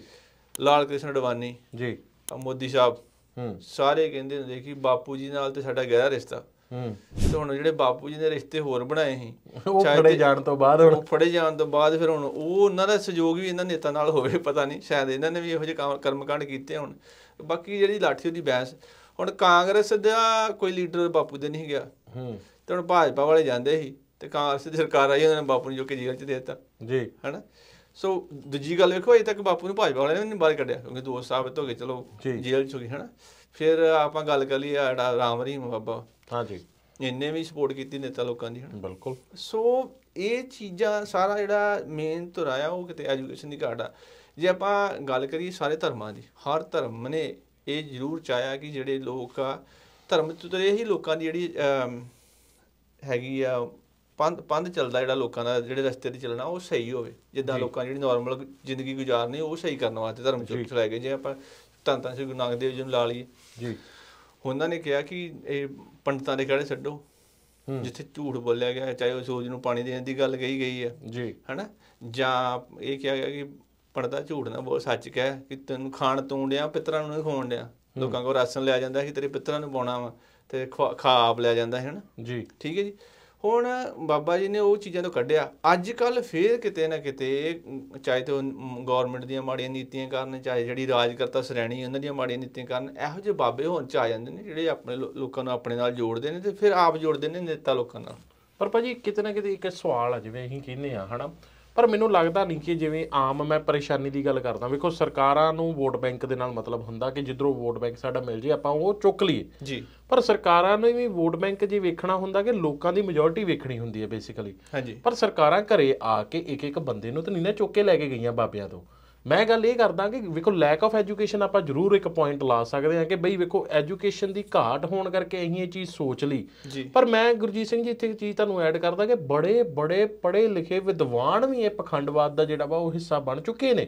ਲਾਲ ਕ੍ਰਿਸ਼ਨ ਅਡਵਾਨੀ ਜੀ ਮੋਦੀ ਸਾਹਿਬ ਹੂੰ ਸਾਰੇ ਕਹਿੰਦੇ ਨੇ ਦੇਖੀ ਬਾਪੂ ਜੀ ਨਾਲ ਤੇ ਸਾਡਾ ਗਹਿਰਾ ਰਿਸ਼ਤਾ ਹੂੰ ਤੇ ਹੁਣ ਜਿਹੜੇ ਬਾਪੂ ਜੀ ਨੇ ਰਿਸ਼ਤੇ ਹੋਰ ਬਣਾਏ ਸੀ ਉਹ ਫੜੇ ਜਾਣ ਤੋਂ ਬਾਅਦ ਹੁਣ ਫੜੇ ਜਾਣ ਤੋਂ ਬਾਅਦ ਫਿਰ ਹੁਣ ਉਹ ਉਹਨਾਂ ਦਾ ਸਹਿਯੋਗ ਵੀ ਇਹਨਾਂ ਨੇਤਾ ਨਾਲ ਹੋਵੇ ਪਤਾ ਨਹੀਂ ਸ਼ਾਇਦ ਇਹਨਾਂ ਨੇ ਵੀ ਇਹੋ ਜਿਹੇ ਕਰਮਕਾਂਡ ਕੀਤੇ ਹੁਣ ਬਾਕੀ ਜਿਹੜੀ ਲਾਠੀ ਉਹਦੀ ਬੈਂਸ ਹੁਣ ਕਾਂਗਰਸ ਦਾ ਕੋਈ ਲੀਡਰ ਬਾਪੂ ਦੇ ਨਹੀਂ ਗਿਆ ਹੂੰ ਤੇ ਹੁਣ ਭਾਜਪਾ ਵਾਲੇ ਜਾਂਦੇ ਸੀ ਤੇ ਕਾਂਗਰਸ ਦੀ ਸਰਕਾਰ ਆਈ ਉਹਨਾਂ ਨੇ ਬਾਪੂ ਨੂੰ ਜੋ ਕਿ ਜੇਲ੍ਹ 'ਚ ਦੇ ਦਿੱਤਾ ਜੀ ਹਨਾ ਸੋ ਦੂਜੀ ਗੱਲ ਵੇਖੋ ਅਜੇ ਤੱਕ ਬਾਪੂ ਨੂੰ ਭਾਜਪਾ ਵਾਲਿਆਂ ਨੇ ਬਾਹਰ ਕੱਢਿਆ ਕਿਉਂਕਿ ਦੋਸਤ ਸਾਬਤ ਹੋ ਗਏ ਚਲੋ ਜੇਲ੍ਹ 'ਚ ਹੋ ਗਏ ਹਨਾ ਫਿਰ ਆਪਾਂ ਗੱਲ ਕਰ ਲਈ ਆੜਾ ਰਾਮ ਰਹੀਮ ਬਾਬਾ ਜੀ ਇੰਨੇ ਵੀ ਸਪੋਰਟ ਕੀਤੀ ਨੇਤਾ ਲੋਕਾਂ ਦੀ ਹਨਾ ਬਿਲਕੁਲ ਸੋ ਇਹ ਚੀਜ਼ਾਂ ਸਾਰਾ ਜਿਹੜਾ ਮੇਨ ਧੁਰਾ ਉਹ ਕਿਤੇ ਐਜੂਕੇਸ਼ਨ ਦੀ ਘਾਟ ਆ ਜੇ ਆਪਾਂ ਗੱਲ ਕਰੀਏ ਸਾਰੇ ਧਰਮਾਂ ਦੀ ਹਰ ਧਰਮ ਨੇ ਇਹ ਜ਼ਰੂਰ ਚਾਹਿਆ ਕਿ ਜਿਹੜੇ ਲੋਕ ਆ ਧਰਮ ਤੋਂ ਹੀ ਲੋਕਾਂ ਦੀ ਜਿਹੜੀ ਹੈਗੀ ਆ ਪੰਦ ਪੰਦ ਚੱਲਦਾ ਜਿਹੜਾ ਲੋਕਾਂ ਦਾ ਜਿਹੜੇ ਰਸਤੇ ਤੇ ਚੱਲਣਾ ਉਹ ਸਹੀ ਹੋਵੇ ਜਿੱਦਾਂ ਲੋਕਾਂ ਜਿਹੜੀ ਨਾਰਮਲ ਜ਼ਿੰਦਗੀ ਗੁਜ਼ਾਰਨੀ ਉਹ ਸਹੀ ਕਰਨ ਵਾਸਤੇ ਧਰਮ ਚਲਾਏ ਗਏ ਜੇ ਆਪਾਂ ਤਾਂ ਤਾਂ ਸ੍ਰੀ ਗੁਰੂ ਨਾਨਕ ਦੇਵ ਜੀ ਨੂੰ ਲਾ ਲਈਏ ਜੀ ਉਹਨਾਂ ਨੇ ਕਿਹਾ ਕਿ ਇਹ ਪੰਡਤਾਂ ਦੇ ਘਰੇ ਛੱਡੋ ਜਿੱਥੇ ਝੂਠ ਬੋਲਿਆ ਗਿਆ ਚਾਹੇ ਉਹ ਸੋਜ ਨੂੰ ਪਾਣੀ ਦੇਣ ਦੀ ਗੱਲ ਕਹੀ ਗਈ ਹੈ ਜੀ ਹਨਾ ਜਾਂ ਇਹ ਕਿਹਾ ਗਿਆ ਕਿ ਪੜਦਾ ਝੂਠ ਨਾ ਬੋਲ ਸੱਚ ਕਹਿ ਕਿ ਤੈਨੂੰ ਖਾਣ ਤੋਂ ਡਿਆ ਪਿਤਰਾਂ ਨੂੰ ਖਵਾਉਣ ਡਿਆ ਲੋਕਾਂ ਕੋਲ ਰਾਸ਼ਨ ਲਿਆ ਜਾਂਦਾ ਸੀ ਤੇਰੇ ਪਿਤਰਾਂ ਨੂੰ ਪਾਉਣਾ ਵਾ ਤੇ ਆਪ ਲਿਆ ਜਾਂਦਾ ਹੈ ਹਨ ਜੀ ਠੀਕ ਹੈ ਜੀ ਹੁਣ ਬਾਬਾ ਜੀ ਨੇ ਉਹ ਚੀਜ਼ਾਂ ਤੋਂ ਕੱਢਿਆ ਅੱਜ ਕੱਲ ਫੇਰ ਕਿਤੇ ਨਾ ਕਿਤੇ ਚਾਹੇ ਤੇ ਗਵਰਨਮੈਂਟ ਦੀਆਂ ਮਾੜੀਆਂ ਨੀਤੀਆਂ ਕਾਰਨ ਚਾਹੇ ਜਿਹੜੀ ਰਾਜਕਰਤਾ ਸ਼੍ਰੇਣੀ ਉਹਨਾਂ ਦੀਆਂ ਮਾੜੀਆਂ ਨੀਤੀਆਂ ਕਾਰਨ ਇਹੋ ਜਿਹੇ ਬਾਬੇ ਹੋਣ ਚ ਆ ਜਾਂਦੇ ਨੇ ਜਿਹੜੇ ਆਪਣੇ ਲੋਕਾਂ ਨੂੰ ਆਪਣੇ ਨਾਲ ਜੋੜਦੇ ਨੇ ਤੇ ਫਿਰ ਆਪ ਜੋੜਦੇ ਨੇ ਨੇਤਾ ਲੋਕਾਂ ਨਾਲ ਪਰ ਭਾਜੀ ਕਿਤੇ ਨਾ ਕਿਤੇ ਇੱਕ ਸਵਾਲ ਆ ਜਿਵੇਂ ਅਸੀਂ ਕਹਿੰਦੇ ਆ ਹਨਾ ਪਰ ਮੈਨੂੰ ਲੱਗਦਾ ਨਹੀਂ ਕਿ ਜਿਵੇਂ ਆਮ ਮੈਂ ਪਰੇਸ਼ਾਨੀ ਦੀ ਗੱਲ ਕਰਦਾ ਵੇਖੋ ਸਰਕਾਰਾਂ ਨੂੰ ਵੋਟ ਬੈਂਕ ਦੇ ਨਾਲ ਮਤਲਬ ਹੁੰਦਾ ਕਿ ਜਿੱਧਰੋਂ ਵੋਟ ਬੈਂਕ ਸਾਡਾ ਮਿਲ ਜੇ ਆਪਾਂ ਉਹ ਚੁੱਕ ਲਈਏ ਜੀ ਪਰ ਸਰਕਾਰਾਂ ਨੇ ਵੀ ਵੋਟ ਬੈਂਕ ਜੇ ਵੇਖਣਾ ਹੁੰਦਾ ਕਿ ਲੋਕਾਂ ਦੀ ਮੈਜੋਰਟੀ ਵੇਖਣੀ ਹੁੰਦੀ ਹੈ ਬੇਸਿਕਲੀ ਹਾਂਜੀ ਪਰ ਸਰਕਾਰਾਂ ਘਰੇ ਆ ਕੇ ਇੱਕ ਇੱਕ ਬੰਦੇ ਨੂੰ ਤਾਂ ਨਹੀਂ ਨਾ ਚੁੱਕ ਕੇ ਲੈ ਕੇ ਗਈਆਂ ਬਾਬਿਆਂ ਤੋਂ ਮੈਂ ਗੱਲ ਇਹ ਕਰਦਾ ਕਿ ਵੇਖੋ ਲੈਕ ਆਫ ਐਜੂਕੇਸ਼ਨ ਆਪਾਂ ਜ਼ਰੂਰ ਇੱਕ ਪੁਆਇੰਟ ਲਾ ਸਕਦੇ ਹਾਂ ਕਿ ਬਈ ਵੇਖੋ ਐਜੂਕੇਸ਼ਨ ਦੀ ਘਾਟ ਹੋਣ ਕਰਕੇ ਅਸੀਂ ਇਹ ਚੀਜ਼ ਸੋਚ ਲਈ ਪਰ ਮੈਂ ਗੁਰਜੀਤ ਸਿੰਘ ਜੀ ਇੱਥੇ ਇੱਕ ਚੀਜ਼ ਤੁਹਾਨੂੰ ਐਡ ਕਰਦਾ ਕਿ ਬੜੇ ਬੜੇ ਪੜ੍ਹੇ ਲਿਖੇ ਵਿਦਵਾਨ ਵੀ ਇਹ ਪਖੰਡਵਾਦ ਦਾ ਜਿਹੜਾ ਵਾ ਉਹ ਹਿੱਸਾ ਬਣ ਚੁੱਕੇ ਨੇ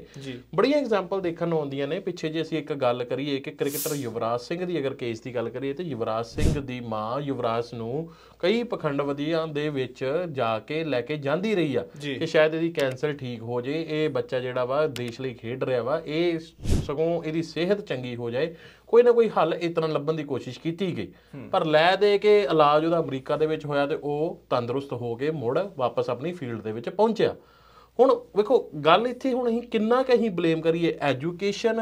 ਬੜੀਆਂ ਐਗਜ਼ਾਮਪਲ ਦੇਖਣ ਨੂੰ ਆਉਂਦੀਆਂ ਨੇ ਪਿੱਛੇ ਜੇ ਅਸੀਂ ਇੱਕ ਗੱਲ ਕਰੀਏ ਕਿ ਕ੍ਰਿਕਟਰ ਯੁਵਰਾਜ ਸਿੰਘ ਦੀ ਅਗਰ ਕੇਸ ਦੀ ਗੱਲ ਕਰੀਏ ਤੇ ਯੁਵਰਾਜ ਸਿੰਘ ਦੀ ਮਾਂ ਯੁਵਰਾਜ ਨੂੰ ਕਈ ਪਖੰਡਵਦੀਆਂ ਦੇ ਵਿੱਚ ਜਾ ਕੇ ਲੈ ਕੇ ਜਾਂਦੀ ਰਹੀ ਆ ਕਿ ਸ਼ਾਇਦ ਇਹਦੀ ਕੈਂਸਰ ਠੀਕ ਹੋ ਜੇ ਇਹ ਬੱਚਾ ਜਿਹੜਾ ਵਾ ਦੇਸ਼ ਲਈ ਖੇਡ ਰਿਹਾ ਵਾ ਇਹ ਸਗੋਂ ਇਹਦੀ ਸਿਹਤ ਚੰਗੀ ਹੋ ਜਾਏ ਕੋਈ ਨਾ ਕੋਈ ਹੱਲ ਇਤਨਾ ਲੱਭਣ ਦੀ ਕੋਸ਼ਿਸ਼ ਕੀਤੀ ਗਈ ਪਰ ਲੈ ਦੇ ਕੇ ਇਲਾਜ ਉਹਦਾ ਅਮਰੀਕਾ ਦੇ ਵਿੱਚ ਹੋਇਆ ਤੇ ਉਹ ਤੰਦਰੁਸਤ ਹੋ ਕੇ ਮੁੜ ਵਾਪਸ ਆਪਣੀ ਫੀਲਡ ਦੇ ਵਿੱਚ ਪਹੁੰਚਿਆ ਹੁਣ ਵੇਖੋ ਗੱਲ ਇੱਥੇ ਹੁਣ ਅਸੀਂ ਕਿੰਨਾ ਕਿ ਅਸੀਂ ਬਲੇਮ ਕਰੀਏ ਐਜੂਕੇਸ਼ਨ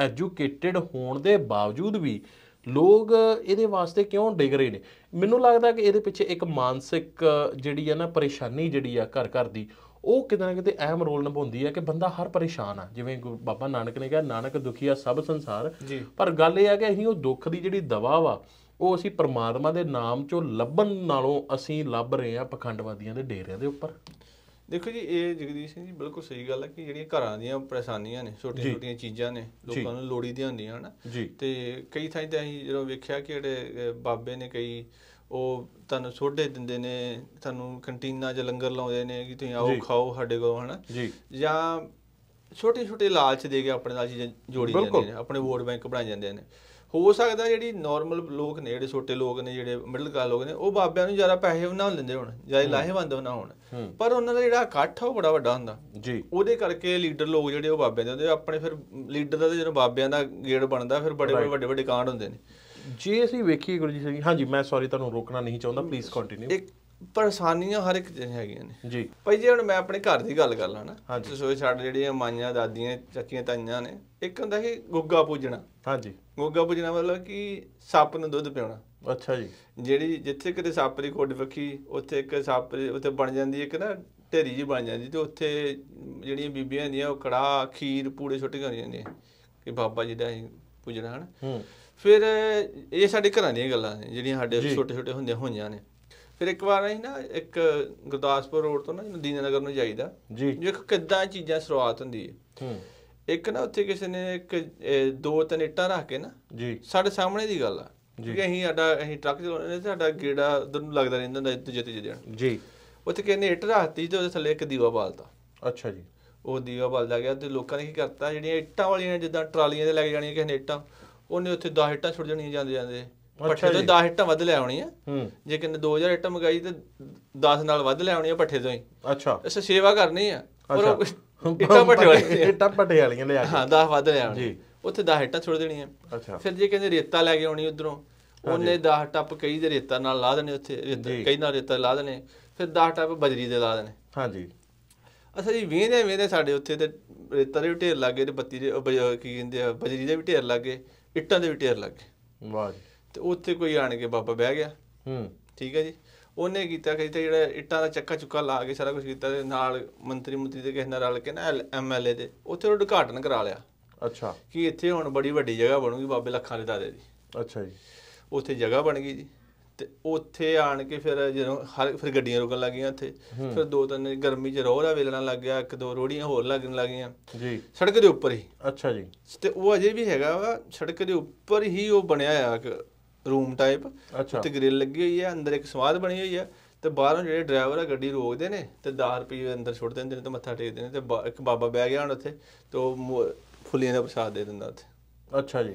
ਐਜੂਕੇਟਿਡ ਹੋਣ ਦੇ ਬਾਵਜੂਦ ਵੀ ਲੋਕ ਇਹਦੇ ਵਾਸਤੇ ਕਿਉਂ ਡਿਗ ਰਹੇ ਨੇ ਮੈਨੂੰ ਲੱਗਦਾ ਕਿ ਇਹਦੇ ਪਿੱਛੇ ਇੱਕ ਮਾਨਸਿਕ ਜਿਹੜੀ ਹੈ ਨਾ ਪਰੇਸ਼ਾਨੀ ਜਿਹੜੀ ਆ ਘਰ ਘਰ ਦੀ ਉਹ ਕਿਤੇ ਨਾ ਕਿਤੇ ਅਹਿਮ ਰੋਲ ਨਿਭਾਉਂਦੀ ਹੈ ਕਿ ਬੰਦਾ ਹਰ ਪਰੇਸ਼ਾਨ ਆ ਜਿਵੇਂ ਬਾਬਾ ਨਾਨਕ ਨੇ ਕਿਹਾ ਨਾਨਕ ਦੁਖੀਆ ਸਭ ਸੰਸਾਰ ਪਰ ਗੱਲ ਇਹ ਆ ਕਿ ਅਸੀਂ ਉਹ ਦੁੱਖ ਦੀ ਜਿਹੜੀ ਦਵਾ ਵਾ ਉਹ ਅਸੀਂ ਪਰਮਾਤਮਾ ਦੇ ਨਾਮ ਚੋਂ ਲੱਭਣ ਨਾਲੋਂ ਅਸੀਂ ਲੱਭ ਰਹੇ ਆ ਪਖੰਡਵਾਦੀਆਂ ਦੇ ਡੇਰਿਆਂ ਦੇ ਉੱਪਰ ਦੇਖੋ ਜੀ ਇਹ ਜਗਦੀਸ਼ ਸਿੰਘ ਜੀ ਬਿਲਕੁਲ ਸਹੀ ਗੱਲ ਹੈ ਕਿ ਜਿਹੜੀਆਂ ਘਰਾਂ ਦੀਆਂ ਪਰੇਸ਼ਾਨੀਆਂ ਨੇ ਛੋਟੀਆਂ-ਛੋਟੀਆਂ ਚੀਜ਼ਾਂ ਨੇ ਲੋਕਾਂ ਨੂੰ ਲੋੜੀ ਦੀਆਂ ਹੁੰਦੀਆਂ ਹਨ ਤੇ ਕਈ ਥਾਈਂ ਤੇ ਅਸੀਂ ਜਦੋਂ ਵੇਖਿਆ ਕਿ ਜਿਹੜੇ ਬਾਬੇ ਨੇ ਕਈ ਉਹ ਤੁਹਾਨੂੰ ਸੋਡੇ ਦਿੰਦੇ ਨੇ ਤੁਹਾਨੂੰ ਕੰਟੀਨਾਂ ਜਾਂ ਲੰਗਰ ਲਾਉਂਦੇ ਨੇ ਕਿ ਤੁਸੀਂ ਆਓ ਖਾਓ ਸਾਡੇ ਕੋਲ ਹਨ ਜਾਂ ਛੋਟੇ ਛੋਟੇ ਲਾਲਚ ਦੇ ਕੇ ਆਪਣੇ ਨਾਲ ਚੀਜ਼ਾਂ ਜੋੜੀ ਜਾਂਦੇ ਨੇ ਆਪਣੇ ਵੋਟ ਬੈਂਕ ਬਣਾ ਜਾਂਦੇ ਨੇ ਹੋ ਸਕਦਾ ਜਿਹੜੀ ਨਾਰਮਲ ਲੋਕ ਨੇ ਜਿਹੜੇ ਛੋਟੇ ਲੋਕ ਨੇ ਜਿਹੜੇ ਮਿਡਲ ਕਲਾਸ ਲੋਕ ਨੇ ਉਹ ਬਾਬਿਆਂ ਨੂੰ ਜ਼ਿਆਦਾ ਪੈਸੇ ਉਹਨਾਂ ਨੂੰ ਲੈਂਦੇ ਹੋਣ ਜ਼ਿਆਦਾ ਲਾਹੇਵੰਦ ਨਾ ਹੋਣ ਪਰ ਉਹਨਾਂ ਦਾ ਜਿਹੜਾ ਇਕੱਠ ਉਹ ਬੜਾ ਵੱਡਾ ਹੁੰਦਾ ਜੀ ਉਹਦੇ ਕਰਕੇ ਲੀਡਰ ਲੋਕ ਜਿਹੜੇ ਉਹ ਬਾਬਿਆਂ ਦੇ ਹੁੰਦੇ ਆਪਣੇ ਫਿਰ ਲੀਡਰ ਦਾ ਜਦੋਂ ਬਾਬਿਆਂ ਦਾ ਗੇੜ ਬਣਦਾ ਫਿਰ ਬੜੇ ਵੱਡੇ ਵੱਡੇ ਕਾਂਡ ਹੁੰਦੇ ਨੇ ਜੇ ਅਸੀਂ ਵੇਖੀਏ ਗੁਰਜੀ ਸਿੰਘ ਹਾਂਜੀ ਮੈਂ ਸੌਰੀ ਤੁਹਾਨੂੰ ਰੋਕਣਾ ਨਹੀਂ ਚਾਹੁੰਦਾ ਪਲੀਜ਼ ਕੰਟੀਨਿਊ ਪਰੇਸ਼ਾਨੀਆਂ ਹਰ ਇੱਕ ਚ ਹੈਗੀਆਂ ਨੇ ਜੀ ਭਾਈ ਜੇ ਹੁਣ ਮੈਂ ਆਪਣੇ ਘਰ ਦੀ ਗੱਲ ਕਰ ਲਾਂ ਨਾ ਸੋਏ ਛੱਡ ਜਿਹੜੀਆਂ ਮਾਈਆਂ ਦਾਦੀਆਂ ਚੱਕੀਆਂ ਤਾਈਆਂ ਨੇ ਇੱਕ ਹੁੰਦਾ ਕਿ ਗੋਗਾ ਪੂਜਣਾ ਹਾਂਜੀ ਗੋਗਾ ਪੂਜਣਾ ਮਤਲਬ ਕਿ ਸੱਪ ਨੂੰ ਦੁੱਧ ਪਿਉਣਾ ਅੱਛਾ ਜੀ ਜਿਹੜੀ ਜਿੱਥੇ ਕਿਤੇ ਸੱਪ ਦੀ ਕੋਡ ਵੱਖੀ ਉੱਥੇ ਇੱਕ ਸੱਪ ਉੱਥੇ ਬਣ ਜਾਂਦੀ ਇੱਕ ਨਾ ਢੇਰੀ ਜੀ ਬਣ ਜਾਂਦੀ ਤੇ ਉੱਥੇ ਜਿਹੜੀਆਂ ਬੀਬੀਆਂ ਹੁੰਦੀਆਂ ਉਹ ਕੜਾ ਖੀਰ ਪੂੜੇ ਛੁੱਟ ਕੇ ਆਉਂਦੀਆਂ ਕਿ ਬਾਬਾ ਜੀ ਦਾ ਪੂਜਣਾ ਹਨ ਫਿਰ ਇਹ ਸਾਡੇ ਘਰਾਂ ਦੀਆਂ ਗੱਲਾਂ ਨੇ ਜਿਹੜੀਆਂ ਸਾਡੇ ਛੋਟੇ ਛੋਟੇ ਹੁੰਦੇ ਹੋਈਆਂ ਨੇ ਫਿਰ ਇੱਕ ਵਾਰ ਅਸੀਂ ਨਾ ਇੱਕ ਗੁਰਦਾਸਪੁਰ ਰੋਡ ਤੋਂ ਨਾ ਦੀਨਾ ਨਗਰ ਨੂੰ ਜਾਈਦਾ ਜੀ ਇੱਕ ਕਿੱਦਾਂ ਚੀਜ਼ਾਂ ਸ਼ੁਰੂਆਤ ਹੁੰਦੀ ਹੈ ਹੂੰ ਇੱਕ ਨਾ ਉੱਥੇ ਕਿਸੇ ਨੇ ਇੱਕ ਦੋ ਤਿੰਨ ਇੱਟਾਂ ਰੱਖ ਕੇ ਨਾ ਜੀ ਸਾਡੇ ਸਾਹਮਣੇ ਦੀ ਗੱਲ ਆ ਕਿ ਅਸੀਂ ਸਾਡਾ ਅਸੀਂ ਟਰੱਕ ਚਲਾਉਂਦੇ ਨੇ ਸਾਡਾ ਗੇੜਾ ਉਧਰ ਨੂੰ ਲੱਗਦਾ ਰਹਿੰਦਾ ਹੁੰਦਾ ਇੱਥੇ ਜਿੱਤੇ ਦਿਨ ਜੀ ਉੱਥੇ ਨੇ ਇੱਟ ਰੱਖਤੀ ਤੇ ਉਹਦੇ ਥੱਲੇ ਇੱਕ ਦੀਵਾ ਬਾਲਤਾ ਅੱਛਾ ਜੀ ਉਹ ਦੀਵਾ ਬਲਦਾ ਗਿਆ ਤੇ ਲੋਕਾਂ ਨੇ ਕੀ ਕਰਤਾ ਜਿਹੜੀਆਂ ਇੱਟਾਂ ਵਾਲੀਆਂ ਜਿੱਦਾਂ ਟਰਾਲੀਆਂ ਤੇ ਲੈ ਕੇ ਜਾਣੀਆਂ ਕਿਸੇ ਨੇ ਇੱਟਾਂ ਉਹਨੇ ਉੱਥੇ 10 ਇੱਟਾਂ ਛੁੱਟ ਜਾਣੀਆਂ ਜਾਂਦੇ ਜਾਂਦੇ ਪੱਠੇ ਤੋਂ 10 ਹਿੱਟਾਂ ਵੱਧ ਲੈ ਆਉਣੀ ਆ ਜੇ ਕਿੰਨੇ 2000 ਹਿੱਟਾਂ ਮਗਾਈ ਤੇ 10 ਨਾਲ ਵੱਧ ਲੈ ਆਉਣੀ ਆ ਪੱਠੇ ਤੋਂ ਹੀ ਅੱਛਾ ਅਸੀਂ ਸੇਵਾ ਕਰਨੀ ਆ ਪਰ ਹਿੱਟਾਂ ਪੱਠੇ ਵਾਲੀਆਂ ਹਿੱਟਾਂ ਪੱਠੇ ਵਾਲੀਆਂ ਲੈ ਆ ਹਾਂ 10 ਵੱਧ ਲੈ ਆਉਣੀ ਜੀ ਉੱਥੇ 10 ਹਿੱਟਾਂ ਛੋੜ ਦੇਣੀਆਂ ਅੱਛਾ ਫਿਰ ਜੇ ਕਹਿੰਦੇ ਰੇਤਾ ਲੈ ਕੇ ਆਉਣੀ ਉਧਰੋਂ ਉਹਨੇ 10 ਟੱਪ ਕਈ ਦੇ ਰੇਤਾ ਨਾਲ ਲਾ ਦੇਣੇ ਉੱਥੇ ਕਈ ਨਾਲ ਰੇਤਾ ਲਾ ਦੇਣੇ ਫਿਰ 10 ਟੱਪ ਬਜਰੀ ਦੇ ਲਾ ਦੇਣੇ ਹਾਂਜੀ ਅੱਛਾ ਜੀ ਵੇਂਦੇ ਵੇਂਦੇ ਸਾਡੇ ਉੱਥੇ ਤੇ ਰੇਤਾ ਦੇ ਢੇਰ ਲੱਗੇ ਤੇ ਬੱਤੀ ਦੇ ਕੀ ਕਹਿੰਦੇ ਆ ਬਜਰੀ ਦੇ ਵੀ ਢੇਰ ਲੱਗੇ ਇੱਟਾਂ ਦੇ ਵੀ ਢੇਰ ਲੱਗੇ ਵਾਹ ਜੀ ਤੇ ਉੱਥੇ ਕੋਈ ਆਣ ਕੇ ਬਾਬਾ ਬਹਿ ਗਿਆ ਹੂੰ ਠੀਕ ਹੈ ਜੀ ਉਹਨੇ ਕੀਤਾ ਕਿ ਜਿਹੜਾ ਇੱਟਾਂ ਦਾ ਚੱਕਾ ਚੁੱਕਾ ਲਾ ਕੇ ਸਾਰਾ ਕੁਝ ਕੀਤਾ ਤੇ ਨਾਲ ਮੰਤਰੀ ਮੰਤਰੀ ਦੇ ਕਿਸੇ ਨਾਲ ਰਲ ਕੇ ਨਾ ਐਮਐਲਏ ਦੇ ਉੱਥੇ ਉਹ ਉਦਘਾਟਨ ਕਰਾ ਲਿਆ ਅੱਛਾ ਕਿ ਇੱਥੇ ਹੁਣ ਬੜੀ ਵੱਡੀ ਜਗ੍ਹਾ ਬਣੂਗੀ ਬਾਬੇ ਲੱਖਾਂ ਦੇ ਦਾਦੇ ਦੀ ਅੱਛਾ ਜੀ ਉੱਥੇ ਜਗ੍ਹਾ ਬਣ ਗਈ ਜੀ ਤੇ ਉੱਥੇ ਆਣ ਕੇ ਫਿਰ ਜਦੋਂ ਹਰ ਫਿਰ ਗੱਡੀਆਂ ਰੁਕਣ ਲੱਗੀਆਂ ਉੱਥੇ ਫਿਰ ਦੋ ਤਿੰਨ ਗਰਮੀ 'ਚ ਰੋਹਰਾ ਵੇਲਣ ਲੱਗ ਗਿਆ ਇੱਕ ਦੋ ਰੋੜੀਆਂ ਹੋਰ ਲੱਗਣ ਲੱਗੀਆਂ ਜੀ ਸੜਕ ਦੇ ਉੱਪਰ ਹੀ ਅੱਛਾ ਜੀ ਤੇ ਉਹ ਅਜੇ ਵੀ ਹੈਗਾ ਵਾ ਸੜਕ ਦੇ ਉੱਪਰ ਹੀ ਉਹ ਬਣਿਆ ਆ ਰੂਮ ਟਾਈਪ ਤੇ ਗ੍ਰਿਲ ਲੱਗੀ ਹੋਈ ਹੈ ਅੰਦਰ ਇੱਕ ਸਵਾਦ ਬਣੀ ਹੋਈ ਹੈ ਤੇ ਬਾਹਰੋਂ ਜਿਹੜੇ ਡਰਾਈਵਰ ਆ ਗੱਡੀ ਰੋਕਦੇ ਨੇ ਤੇ 10 ਰੁਪਏ ਅੰਦਰ ਛੁੱਟ ਦਿੰਦੇ ਨੇ ਤੇ ਮੱਥਾ ਟੇਕਦੇ ਨੇ ਤੇ ਇੱਕ ਬਾਬਾ ਬਹਿ ਗਿਆ ਹੁਣ ਉੱਥੇ ਤੇ ਉਹ ਫੁੱਲੀਆਂ ਦਾ ਪ੍ਰਸ਼ਾਦ ਦੇ ਦਿੰਦਾ ਉੱਥੇ ਅੱਛਾ ਜੀ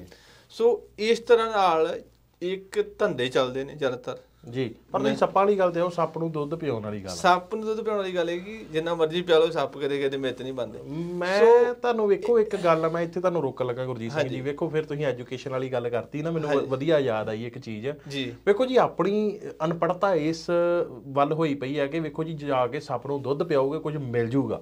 ਸੋ ਇਸ ਤਰ੍ਹਾਂ ਨਾਲ ਇੱਕ ਧੰਦੇ ਚੱਲਦੇ ਨੇ ਜ਼ਿਆਦਾਤਰ ਜੀ ਪਰ ਤੁਸੀਂ ਸੱਪਾਂ ਵਾਲੀ ਗੱਲ ਤੇ ਉਹ ਸੱਪ ਨੂੰ ਦੁੱਧ ਪਿਉਣ ਵਾਲੀ ਗੱਲ ਸੱਪ ਨੂੰ ਦੁੱਧ ਪਿਉਣ ਵਾਲੀ ਗੱਲ ਹੈ ਕਿ ਜਿੰਨਾ ਮਰਜ਼ੀ ਪਿਆ ਲਓ ਸੱਪ ਕਦੇ ਕਦੇ ਮਿੱਤ ਨਹੀਂ ਬੰਦੇ ਮੈਂ ਤੁਹਾਨੂੰ ਵੇਖੋ ਇੱਕ ਗੱਲ ਮੈਂ ਇੱਥੇ ਤੁਹਾਨੂੰ ਰੋਕਣ ਲੱਗਾ ਗੁਰਜੀਤ ਸਿੰਘ ਜੀ ਵੇਖੋ ਫਿਰ ਤੁਸੀਂ ਐਜੂਕੇਸ਼ਨ ਵਾਲੀ ਗੱਲ ਕਰਤੀ ਨਾ ਮੈਨੂੰ ਵਧੀਆ ਯਾਦ ਆਈ ਇੱਕ ਚੀਜ਼ ਵੇਖੋ ਜੀ ਆਪਣੀ ਅਨਪੜਤਾ ਇਸ ਵੱਲ ਹੋਈ ਪਈ ਹੈ ਕਿ ਵੇਖੋ ਜੀ ਜਾ ਕੇ ਸੱਪ ਨੂੰ ਦੁੱਧ ਪਿਆਓਗੇ ਕੁਝ ਮਿਲ ਜੂਗਾ